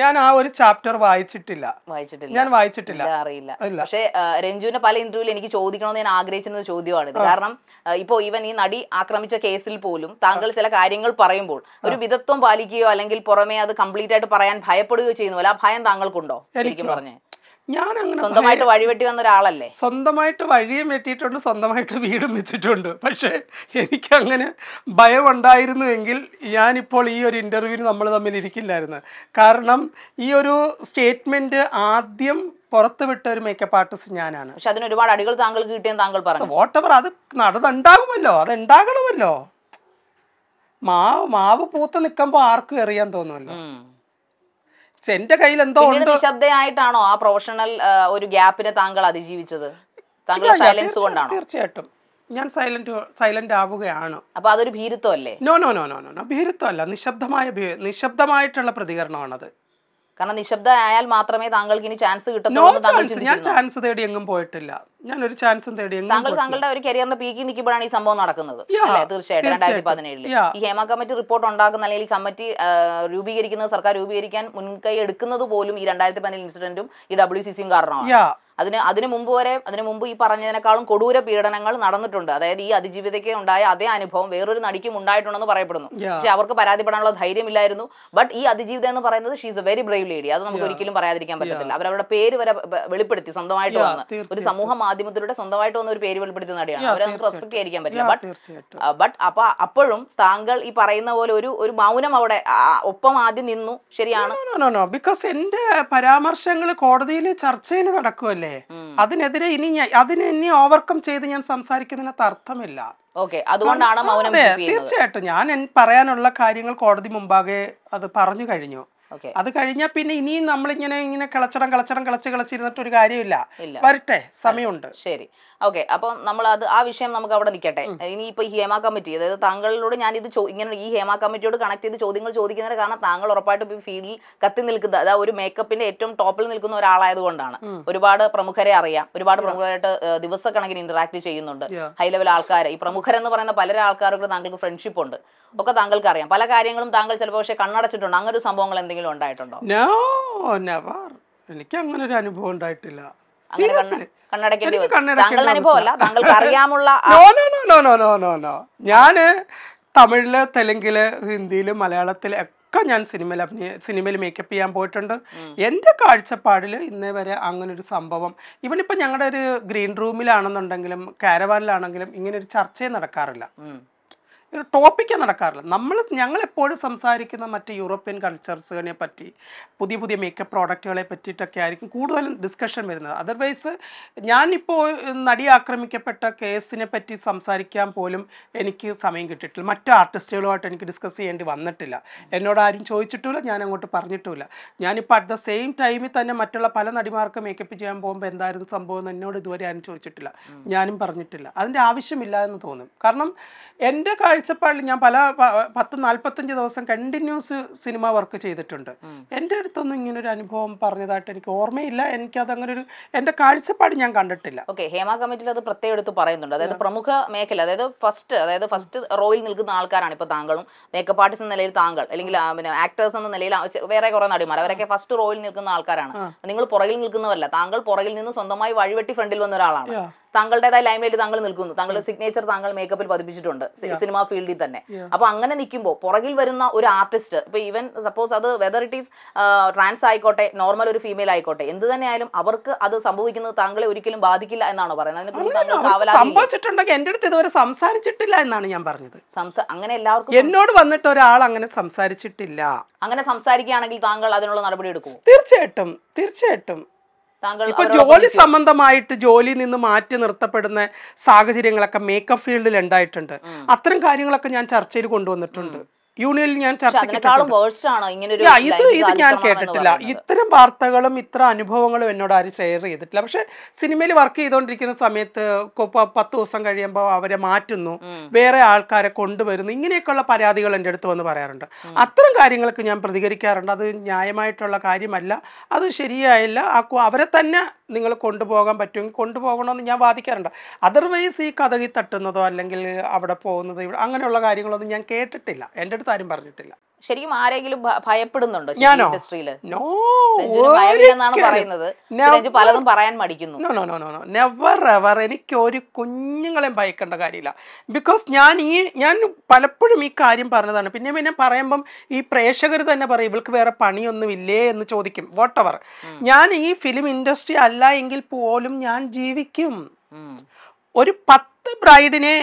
ഞാൻ ആ ഒരു ചാപ്റ്റർ വായിച്ചിട്ടില്ല വായിച്ചിട്ടില്ല ഞാൻ വായിച്ചിട്ടില്ല അറിയില്ല പക്ഷേ രഞ്ജുവിന്റെ പല ഇന്റർവ്യൂവിൽ എനിക്ക് ചോദിക്കണമെന്ന് ഞാൻ ആഗ്രഹിച്ചിരുന്ന ചോദ്യമാണിത് കാരണം ഇപ്പോ ഈവൻ ഈ നടി ആക്രമിച്ച കേസിൽ പോലും താങ്കൾ ചില കാര്യങ്ങൾ പറയുമ്പോൾ ഒരു വിധത്വം പാലിക്കുകയോ അല്ലെങ്കിൽ പുറമേ അത് കംപ്ലീറ്റ് ആയിട്ട് പറയാൻ ഭയപ്പെടുകയോ ചെയ്യുന്നു അല്ല ആ ഭയം താങ്കൾക്കുണ്ടോ ശരിക്കും പറഞ്ഞേ ഞാൻ അങ്ങനെ സ്വന്തമായിട്ട് വെട്ടി വന്ന ഒരാളല്ലേ സ്വന്തമായിട്ട് വഴിയും വെട്ടിയിട്ടുണ്ട് സ്വന്തമായിട്ട് വീടും വെച്ചിട്ടുണ്ട് പക്ഷേ എനിക്ക് അങ്ങനെ ഭയം ഉണ്ടായിരുന്നുവെങ്കിൽ ഞാനിപ്പോൾ ഈ ഒരു ഇൻ്റർവ്യൂവിന് നമ്മൾ തമ്മിൽ ഇരിക്കില്ലായിരുന്നു കാരണം ഈ ഒരു സ്റ്റേറ്റ്മെൻറ്റ് ആദ്യം പുറത്ത് വിട്ട ഒരു മേക്കപ്പ് ആർട്ടിസ്റ്റ് ഞാനാണ് പക്ഷെ അതിന് ഒരുപാട് അടികൾ താങ്കൾ കിട്ടിയെന്ന് താങ്കൾ പറഞ്ഞു വോട്ടവർ അത് നടന്നുണ്ടാകുമല്ലോ അത് ഉണ്ടാകണമല്ലോ മാവ് മാവ് പൂത്ത് നിൽക്കുമ്പോൾ ആർക്കും എറിയാൻ തോന്നുമല്ലോ എന്റെ കയ്യിൽ എന്തോ നിശബ്ദയായിട്ടാണോ ആ പ്രൊഫഷണൽ ഒരു ഗ്യാപ്പിനെ താങ്കൾ അതിജീവിച്ചത് താങ്കൾ സൈലൻസ് കൊണ്ടാണോ തീർച്ചയായിട്ടും ഞാൻ സൈലന്റ് സൈലന്റ് ആവുകയാണ് അപ്പൊ അതൊരു ഭീരുത്വമല്ലേ no no no no no no ഭീരുത്വമല്ല നിശബ്ദമായ നിശബ്ദമായിട്ടുള്ള പ്രതികരണമാണത് കാരണം നിശബ്ദമായാൽ മാത്രമേ താങ്കൾക്ക് ഇനി ചാൻസ് കിട്ടുന്നു ഞാൻ ചാൻസ് തേടി എങ്ങും പോയിട്ടില്ല ഞാനൊരു ചാൻസും തേടി താങ്കളുടെ ഒരു കരിയറിന്റെ പീക്കി നിൽക്കുമ്പോഴാണ് ഈ സംഭവം നടക്കുന്നത് അല്ലേ തീർച്ചയായിട്ടും രണ്ടായിരത്തി പതിനേഴില് ഈ ഹേമ കമ്മിറ്റി റിപ്പോർട്ട് ഉണ്ടാക്കുന്ന അല്ലെങ്കിൽ ഈ കമ്മിറ്റി രൂപീകരിക്കുന്നത് സർക്കാർ രൂപീകരിക്കാൻ മുൻകൈ എടുക്കുന്നത് പോലും ഈ രണ്ടായിരത്തി പതിനേഴ് ഇൻസിഡന്റും ഈ ഡബ്ല്യു സി സിയും കാരണമാണ് അതിന് അതിനു മുമ്പ് വരെ അതിനു മുമ്പ് ഈ പറഞ്ഞതിനേക്കാളും കൊടൂര പീഡനങ്ങൾ നടന്നിട്ടുണ്ട് അതായത് ഈ അതിജീവിതയ്ക്ക് ഉണ്ടായ അതേ അനുഭവം വേറൊരു നടിക്കും ഉണ്ടായിട്ടുണ്ടെന്ന് പറയപ്പെടുന്നു പക്ഷെ അവർക്ക് പരാതിപ്പെടാനുള്ള ധൈര്യമില്ലായിരുന്നു ബട്ട് ഈ അതിജീവിത എന്ന് പറയുന്നത് she's a very brave lady അത് നമുക്ക് ഒരിക്കലും പറയാതിരിക്കാൻ പറ്റത്തില്ല അവരവരുടെ പേര് വരെ വെളിപ്പെടുത്തി സ്വന്തമായിട്ട് വന്ന് ഒരു സമൂഹം മാധ്യമത്തിലൂടെ സ്വന്തമായിട്ട് വന്ന ഒരു പേര് വെളിപ്പെടുത്തുന്ന നടിയാണ് അവരെ നമുക്ക് റെസ്പെക്ട് ചെയ്യാൻ പറ്റില്ല ബട്ട് ബട്ട് അപ്പൊ അപ്പോഴും താങ്കൾ ഈ പറയുന്ന പോലെ ഒരു ഒരു മൗനം അവിടെ ഒപ്പം ആദ്യം നിന്നു ശരിയാണ് ബിക്കോസ് എന്റെ പരാമർശങ്ങൾ കോടതിയിൽ ചർച്ചയിൽ നടക്കുമല്ലേ അതിനെതിരെ ഇനി അതിനെ ഇനി ഓവർകം ചെയ്ത് ഞാൻ സംസാരിക്കുന്നതിനകത്ത് അർത്ഥമില്ല അതുകൊണ്ടാണ് മൗനം തീർച്ചയായിട്ടും ഞാൻ പറയാനുള്ള കാര്യങ്ങൾ കോടതി മുമ്പാകെ അത് പറഞ്ഞു കഴിഞ്ഞു അത് കഴിഞ്ഞാൽ പിന്നെ ഇനിയും നമ്മളിങ്ങനെ ഇങ്ങനെ കളച്ചടം കളച്ചടം കളച്ച് കളച്ചിരുന്നിട്ടൊരു ഒരു കാര്യമില്ല വരട്ടെ സമയമുണ്ട് ശരി ഓക്കെ അപ്പം നമ്മൾ അത് ആ വിഷയം നമുക്ക് അവിടെ നിൽക്കട്ടെ ഇനി ഇപ്പൊ ഈ ഹേമ കമ്മിറ്റി അതായത് താങ്കളോട് ഞാൻ ഇത് ഇങ്ങനെ ഈ ഹേമ കമ്മിറ്റിയോട് കണക്ട് ചെയ്ത് ചോദ്യങ്ങൾ ചോദിക്കുന്നതിന് കാരണം താങ്കൾ ഉറപ്പായിട്ടും ഈ ഫീൽഡിൽ കത്തി നിൽക്കുന്ന അതായത് ഒരു മേക്കപ്പിന്റെ ഏറ്റവും ടോപ്പിൽ നിൽക്കുന്ന കൊണ്ടാണ് ഒരുപാട് പ്രമുഖരെ അറിയാം ഒരുപാട് പ്രമുഖരായിട്ട് ദിവസക്കണക്കിന് ഇന്ററാക്ട് ചെയ്യുന്നുണ്ട് ഹൈ ലെവൽ ആൾക്കാരെ ഈ പ്രമുഖരെന്ന് പറയുന്ന പല ആൾക്കാർക്ക് താങ്കൾക്ക് ഫ്രണ്ട്ഷിപ്പ് ഉണ്ട് ഒക്കെ താങ്കൾക്ക് അറിയാം പല കാര്യങ്ങളും താങ്കൾ ചിലപ്പോൾ പക്ഷേ കണ്ണടച്ചിട്ടുണ്ട് അങ്ങനെ ഒരു സംഭവങ്ങൾ എന്തെങ്കിലും ഉണ്ടായിട്ടുണ്ടോ എനിക്ക് അങ്ങനെ ഒരു അനുഭവം ഉണ്ടായിട്ടില്ല അറിയാമുള്ള ഞാന് തമിഴില് തെലുങ്കില് ഹിന്ദിയില് മലയാളത്തില് ഒക്കെ ഞാൻ സിനിമയിൽ അഭിനയ സിനിമയിൽ മേക്കപ്പ് ചെയ്യാൻ പോയിട്ടുണ്ട് എൻ്റെ കാഴ്ചപ്പാടില് ഇന്നേ വരെ അങ്ങനെ ഒരു സംഭവം ഇവൻ ഇപ്പം ഞങ്ങളുടെ ഒരു ഗ്രീൻ റൂമിലാണെന്നുണ്ടെങ്കിലും കാരവാനിലാണെങ്കിലും ഇങ്ങനെ ഒരു ചർച്ചയും നടക്കാറില്ല ഒരു ടോപ്പിക്ക് നടക്കാറില്ല നമ്മൾ ഞങ്ങളെപ്പോഴും സംസാരിക്കുന്ന മറ്റ് യൂറോപ്യൻ കൾച്ചർസുകളെ പറ്റി പുതിയ പുതിയ മേക്കപ്പ് പ്രോഡക്റ്റുകളെ പറ്റിയിട്ടൊക്കെ ആയിരിക്കും കൂടുതലും ഡിസ്കഷൻ വരുന്നത് അതർവൈസ് ഞാനിപ്പോൾ നടി ആക്രമിക്കപ്പെട്ട കേസിനെ പറ്റി സംസാരിക്കാൻ പോലും എനിക്ക് സമയം കിട്ടിയിട്ടില്ല മറ്റ് ആർട്ടിസ്റ്റുകളുമായിട്ട് എനിക്ക് ഡിസ്കസ് ചെയ്യേണ്ടി വന്നിട്ടില്ല എന്നോട് ആരും ചോദിച്ചിട്ടില്ല ഞാൻ അങ്ങോട്ട് പറഞ്ഞിട്ടില്ല ഞാനിപ്പോൾ അറ്റ് ദ സെയിം ടൈമിൽ തന്നെ മറ്റുള്ള പല നടിമാർക്ക് മേക്കപ്പ് ചെയ്യാൻ പോകുമ്പോൾ എന്തായിരുന്നു സംഭവം എന്ന് എന്നോട് ഇതുവരെ ആരും ചോദിച്ചിട്ടില്ല ഞാനും പറഞ്ഞിട്ടില്ല അതിൻ്റെ ആവശ്യമില്ല എന്ന് തോന്നും കാരണം എൻ്റെ കാഴ്ച കാഴ്ചപ്പാടിൽ ഞാൻ പല പത്ത് നാൽപ്പത്തഞ്ച് ദിവസം കണ്ടിന്യൂസ് സിനിമ വർക്ക് ചെയ്തിട്ടുണ്ട് എൻ്റെ അടുത്തൊന്നും ഇങ്ങനൊരു അനുഭവം പറഞ്ഞതായിട്ട് എനിക്ക് ഓർമ്മയില്ല എനിക്കത് അങ്ങനെ ഒരു എൻ്റെ കാഴ്ചപ്പാട് ഞാൻ കണ്ടിട്ടില്ല ഓക്കെ ഹേമ കമ്മിറ്റിയിൽ അത് പ്രത്യേകം എടുത്ത് പറയുന്നുണ്ട് അതായത് പ്രമുഖ മേഖല അതായത് ഫസ്റ്റ് അതായത് ഫസ്റ്റ് റോയിൽ നിൽക്കുന്ന ആൾക്കാരാണ് ഇപ്പോൾ താങ്കളും മേക്കപ്പ് ആർട്ടിസ്റ്റ് എന്ന നിലയിൽ താങ്കൾ അല്ലെങ്കിൽ പിന്നെ ആക്ടേഴ്സ് എന്ന നിലയിൽ വേറെ കുറേ നടിമാർ അവരൊക്കെ ഫസ്റ്റ് റോയിൽ നിൽക്കുന്ന ആൾക്കാരാണ് നിങ്ങൾ പുറകിൽ നിൽക്കുന്നവരല്ല താങ്കൾ പുറകിൽ നിന്ന് സ്വന്തമായി വഴിവെട്ടി ഫ്രണ്ടിൽ വന്ന ഒരാളാണ് താങ്കളുടേതായ ലൈംലൈറ്റ് താങ്കൾ നിൽക്കുന്നു താങ്കളുടെ സിഗ്നേച്ചർ താങ്കൾ മേക്കപ്പിൽ പതിപ്പിച്ചിട്ടുണ്ട് സിനിമാ ഫീൽഡിൽ തന്നെ അപ്പൊ അങ്ങനെ നിൽക്കുമ്പോൾ പുറകിൽ വരുന്ന ഒരു ആർട്ടിസ്റ്റ് ഇപ്പൊ ഈവൻ സപ്പോസ് അത് വെദർ ഇറ്റ് ഈസ് ട്രാൻസ് ആയിക്കോട്ടെ നോർമൽ ഒരു ഫീമെയിൽ ആയിക്കോട്ടെ എന്ത് തന്നെയായാലും അവർക്ക് അത് സംഭവിക്കുന്നത് താങ്കളെ ഒരിക്കലും ബാധിക്കില്ല എന്നാണ് പറയുന്നത് എന്റെ അടുത്ത് ഇതുവരെ സംസാരിച്ചിട്ടില്ല എന്നാണ് ഞാൻ പറഞ്ഞത് അങ്ങനെ എല്ലാവർക്കും എന്നോട് വന്നിട്ട് ഒരാൾ അങ്ങനെ സംസാരിച്ചിട്ടില്ല അങ്ങനെ സംസാരിക്കുകയാണെങ്കിൽ താങ്കൾ അതിനുള്ള നടപടി എടുക്കും തീർച്ചയായിട്ടും തീർച്ചയായിട്ടും ഇപ്പൊ ജോലി സംബന്ധമായിട്ട് ജോലിയിൽ നിന്ന് മാറ്റി നിർത്തപ്പെടുന്ന സാഹചര്യങ്ങളൊക്കെ മേക്കപ്പ് ഫീൽഡിൽ ഉണ്ടായിട്ടുണ്ട് അത്തരം കാര്യങ്ങളൊക്കെ ഞാൻ ചർച്ചയിൽ കൊണ്ടുവന്നിട്ടുണ്ട് യൂണിയനിൽ ഞാൻ ചർച്ച ഇത് ഇത് ഞാൻ കേട്ടിട്ടില്ല ഇത്തരം വാർത്തകളും ഇത്ര അനുഭവങ്ങളും എന്നോട് ആരും ഷെയർ ചെയ്തിട്ടില്ല പക്ഷെ സിനിമയിൽ വർക്ക് ചെയ്തുകൊണ്ടിരിക്കുന്ന സമയത്ത് പത്ത് ദിവസം കഴിയുമ്പോൾ അവരെ മാറ്റുന്നു വേറെ ആൾക്കാരെ കൊണ്ടുവരുന്നു ഇങ്ങനെയൊക്കെയുള്ള പരാതികൾ എൻ്റെ അടുത്ത് വന്ന് പറയാറുണ്ട് അത്തരം കാര്യങ്ങൾക്ക് ഞാൻ പ്രതികരിക്കാറുണ്ട് അത് ന്യായമായിട്ടുള്ള കാര്യമല്ല അത് ശരിയായില്ല ആ അവരെ തന്നെ നിങ്ങൾ കൊണ്ടുപോകാൻ പറ്റുമെങ്കിൽ കൊണ്ടുപോകണമെന്ന് ഞാൻ വാദിക്കാറുണ്ട് അതർവൈസ് ഈ കഥകി തട്ടുന്നതോ അല്ലെങ്കിൽ അവിടെ പോകുന്നതോ അങ്ങനെയുള്ള കാര്യങ്ങളൊന്നും ഞാൻ കേട്ടിട്ടില്ല എൻ്റെ അടുത്ത് പുറത്ത് ആരും പറഞ്ഞിട്ടില്ല ശരിക്കും ആരെങ്കിലും ഭയപ്പെടുന്നുണ്ടോ ഇൻഡസ്ട്രിയിൽ പറയുന്നത് പലതും പറയാൻ മടിക്കുന്നു no no no no never എനിക്ക് ഒരു കുഞ്ഞുങ്ങളെയും ഭയക്കേണ്ട കാര്യമില്ല ബിക്കോസ് ഞാൻ ഈ ഞാൻ പലപ്പോഴും ഈ കാര്യം പറഞ്ഞതാണ് പിന്നെ പിന്നെ പറയുമ്പം ഈ പ്രേക്ഷകർ തന്നെ പറയും ഇവൾക്ക് വേറെ പണിയൊന്നും ഇല്ലേ എന്ന് ചോദിക്കും വോട്ട് എവർ ഞാൻ ഈ ഫിലിം ഇൻഡസ്ട്രി അല്ല എങ്കിൽ പോലും ഞാൻ ജീവിക്കും ഒരു പത്ത് ബ്രൈഡിനെ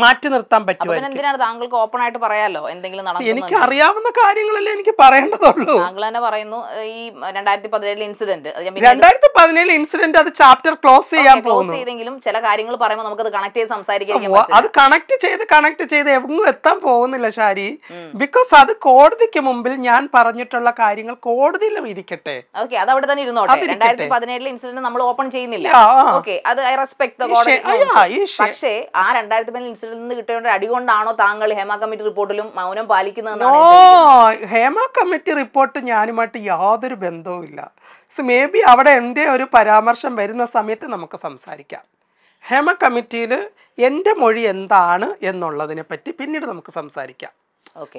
മാറ്റി നിർത്താൻ പറ്റുമായിരിക്കും താങ്കൾക്ക് ഓപ്പൺ ആയിട്ട് പറയാലോ എന്തെങ്കിലും എനിക്ക് അറിയാവുന്ന കാര്യങ്ങളല്ലേ എനിക്ക് പറയേണ്ടതുള്ളൂ താങ്കൾ തന്നെ പറയുന്നു ഈ രണ്ടായിരത്തി പതിനേഴിലെ ഇൻസിഡന്റ് രണ്ടായിരത്തി പതിനേഴിലെ ഇൻസിഡന്റ് അത് ചാപ്റ്റർ ക്ലോസ് ചെയ്യാൻ ക്ലോസ് ചെയ്തെങ്കിലും ചില കാര്യങ്ങൾ പറയുമ്പോൾ നമുക്ക് അത് കണക്ട് ചെയ്ത് സംസാരിക്കാൻ അത് കണക്ട് ചെയ്ത് കണക്ട് ചെയ്ത് എങ്ങും എത്താൻ പോകുന്നില്ല ശാരി ബിക്കോസ് അത് കോടതിക്ക് മുമ്പിൽ ഞാൻ പറഞ്ഞിട്ടുള്ള കാര്യങ്ങൾ കോടതിയിലും ഇരിക്കട്ടെ ഓക്കെ അത് അവിടെ തന്നെ ഇരുന്നോട്ടെ രണ്ടായിരത്തി പതിനേഴിലെ ഇൻസിഡന്റ് നമ്മൾ ഓപ്പൺ ചെയ്യുന്നില്ല ഓക്കെ അത് ഐ റെസ്പെക്ട് പക്ഷേ ആ രണ്ടായിരത്തി പതിനേഴ് ഓഫീസിൽ നിന്ന് കിട്ടേണ്ട അടി കൊണ്ടാണോ താങ്കൾ ഹേമ കമ്മിറ്റി റിപ്പോർട്ടിലും മൗനം പാലിക്കുന്നത് ഓ ഹേമ കമ്മിറ്റി റിപ്പോർട്ട് ഞാനുമായിട്ട് യാതൊരു ബന്ധവുമില്ല മേ ബി അവിടെ എൻ്റെ ഒരു പരാമർശം വരുന്ന സമയത്ത് നമുക്ക് സംസാരിക്കാം ഹേമ കമ്മിറ്റിയിൽ എൻ്റെ മൊഴി എന്താണ് എന്നുള്ളതിനെ പറ്റി പിന്നീട് നമുക്ക് സംസാരിക്കാം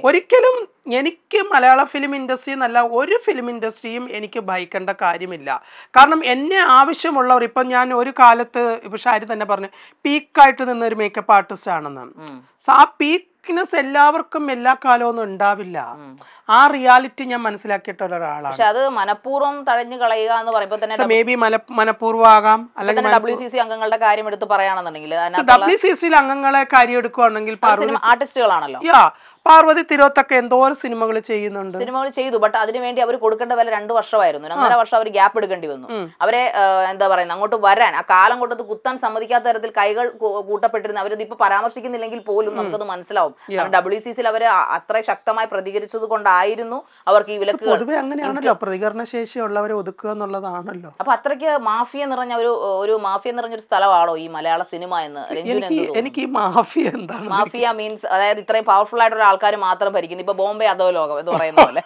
ഒരിക്കലും എനിക്ക് മലയാള ഫിലിം ഇൻഡസ്ട്രി എന്നല്ല ഒരു ഫിലിം ഇൻഡസ്ട്രിയും എനിക്ക് ഭയക്കേണ്ട കാര്യമില്ല കാരണം എന്നെ ആവശ്യമുള്ളവർ ഇപ്പൊ ഞാൻ ഒരു കാലത്ത് ഇപ്പൊ ഷാരി തന്നെ പറഞ്ഞു പീക്കായിട്ട് നിന്ന ഒരു മേക്കപ്പ് ആർട്ടിസ്റ്റ് ആണെന്ന് ആ പീക്ക്നെസ് എല്ലാവർക്കും എല്ലാ കാലമൊന്നും ഉണ്ടാവില്ല ആ റിയാലിറ്റി ഞാൻ മനസ്സിലാക്കിയിട്ടുള്ള ഒരാളാണ് പക്ഷെ അത് മനഃപൂർവ്വം കളയുക എന്ന് പറയുമ്പോൾ തന്നെ അല്ലെങ്കിൽ ഡബ്ല്യു സി സി അംഗങ്ങളുടെ കാര്യം എടുത്ത് പറയുകയാണെന്നുണ്ടെങ്കിൽ ഡബ്ല്യു സി സിയിൽ അംഗങ്ങളെ കാര്യം ആർട്ടിസ്റ്റുകളാണല്ലോ യാ പാർവതി തിരോത്തൊക്കെ എന്തോരം സിനിമകൾ ചെയ്യുന്നുണ്ട് സിനിമകൾ ചെയ്തു ബട്ട് വേണ്ടി അവർ കൊടുക്കേണ്ട വില രണ്ടു വർഷമായിരുന്നു രണ്ടര വർഷം അവർ ഗ്യാപ്പ് എടുക്കേണ്ടി വന്നു അവരെ എന്താ പറയുന്നത് അങ്ങോട്ട് വരാൻ ആ കാലം കൊണ്ടത് കുത്താൻ സമ്മതിക്കാത്ത തരത്തിൽ കൈകൾ കൂട്ടപ്പെട്ടിരുന്ന അവരത് ഇപ്പൊ പരാമർശിക്കുന്നില്ലെങ്കിൽ പോലും നമുക്കത് മനസ്സിലാവും ഡബ്ല്യു സി സിൽ അവർ അത്ര ശക്തമായി പ്രതികരിച്ചത് കൊണ്ടായിരുന്നു അവർക്ക് ഈ വിലക്ക് പൊതുവെ അങ്ങനെയാണല്ലോ പ്രതികരണ ശേഷിയുള്ളവരെ ഒതുക്കുക എന്നുള്ളതാണല്ലോ അപ്പൊ അത്രയ്ക്ക് മാഫിയ നിറഞ്ഞ ഒരു ഒരു മാഫിയ നിറഞ്ഞൊരു സ്ഥലമാണോ ഈ മലയാള സിനിമ എന്ന് എനിക്ക് ഈ മാഫിയ എന്താണ് മാഫിയ മീൻസ് അതായത് ഇത്രയും പവർഫുൾ ആയിട്ട് ആൾക്കാർ മാത്രം ഭരിക്കുന്നു ഇപ്പൊ ബോംബെ അതോ ലോകം എന്ന് പറയുന്ന പോലെ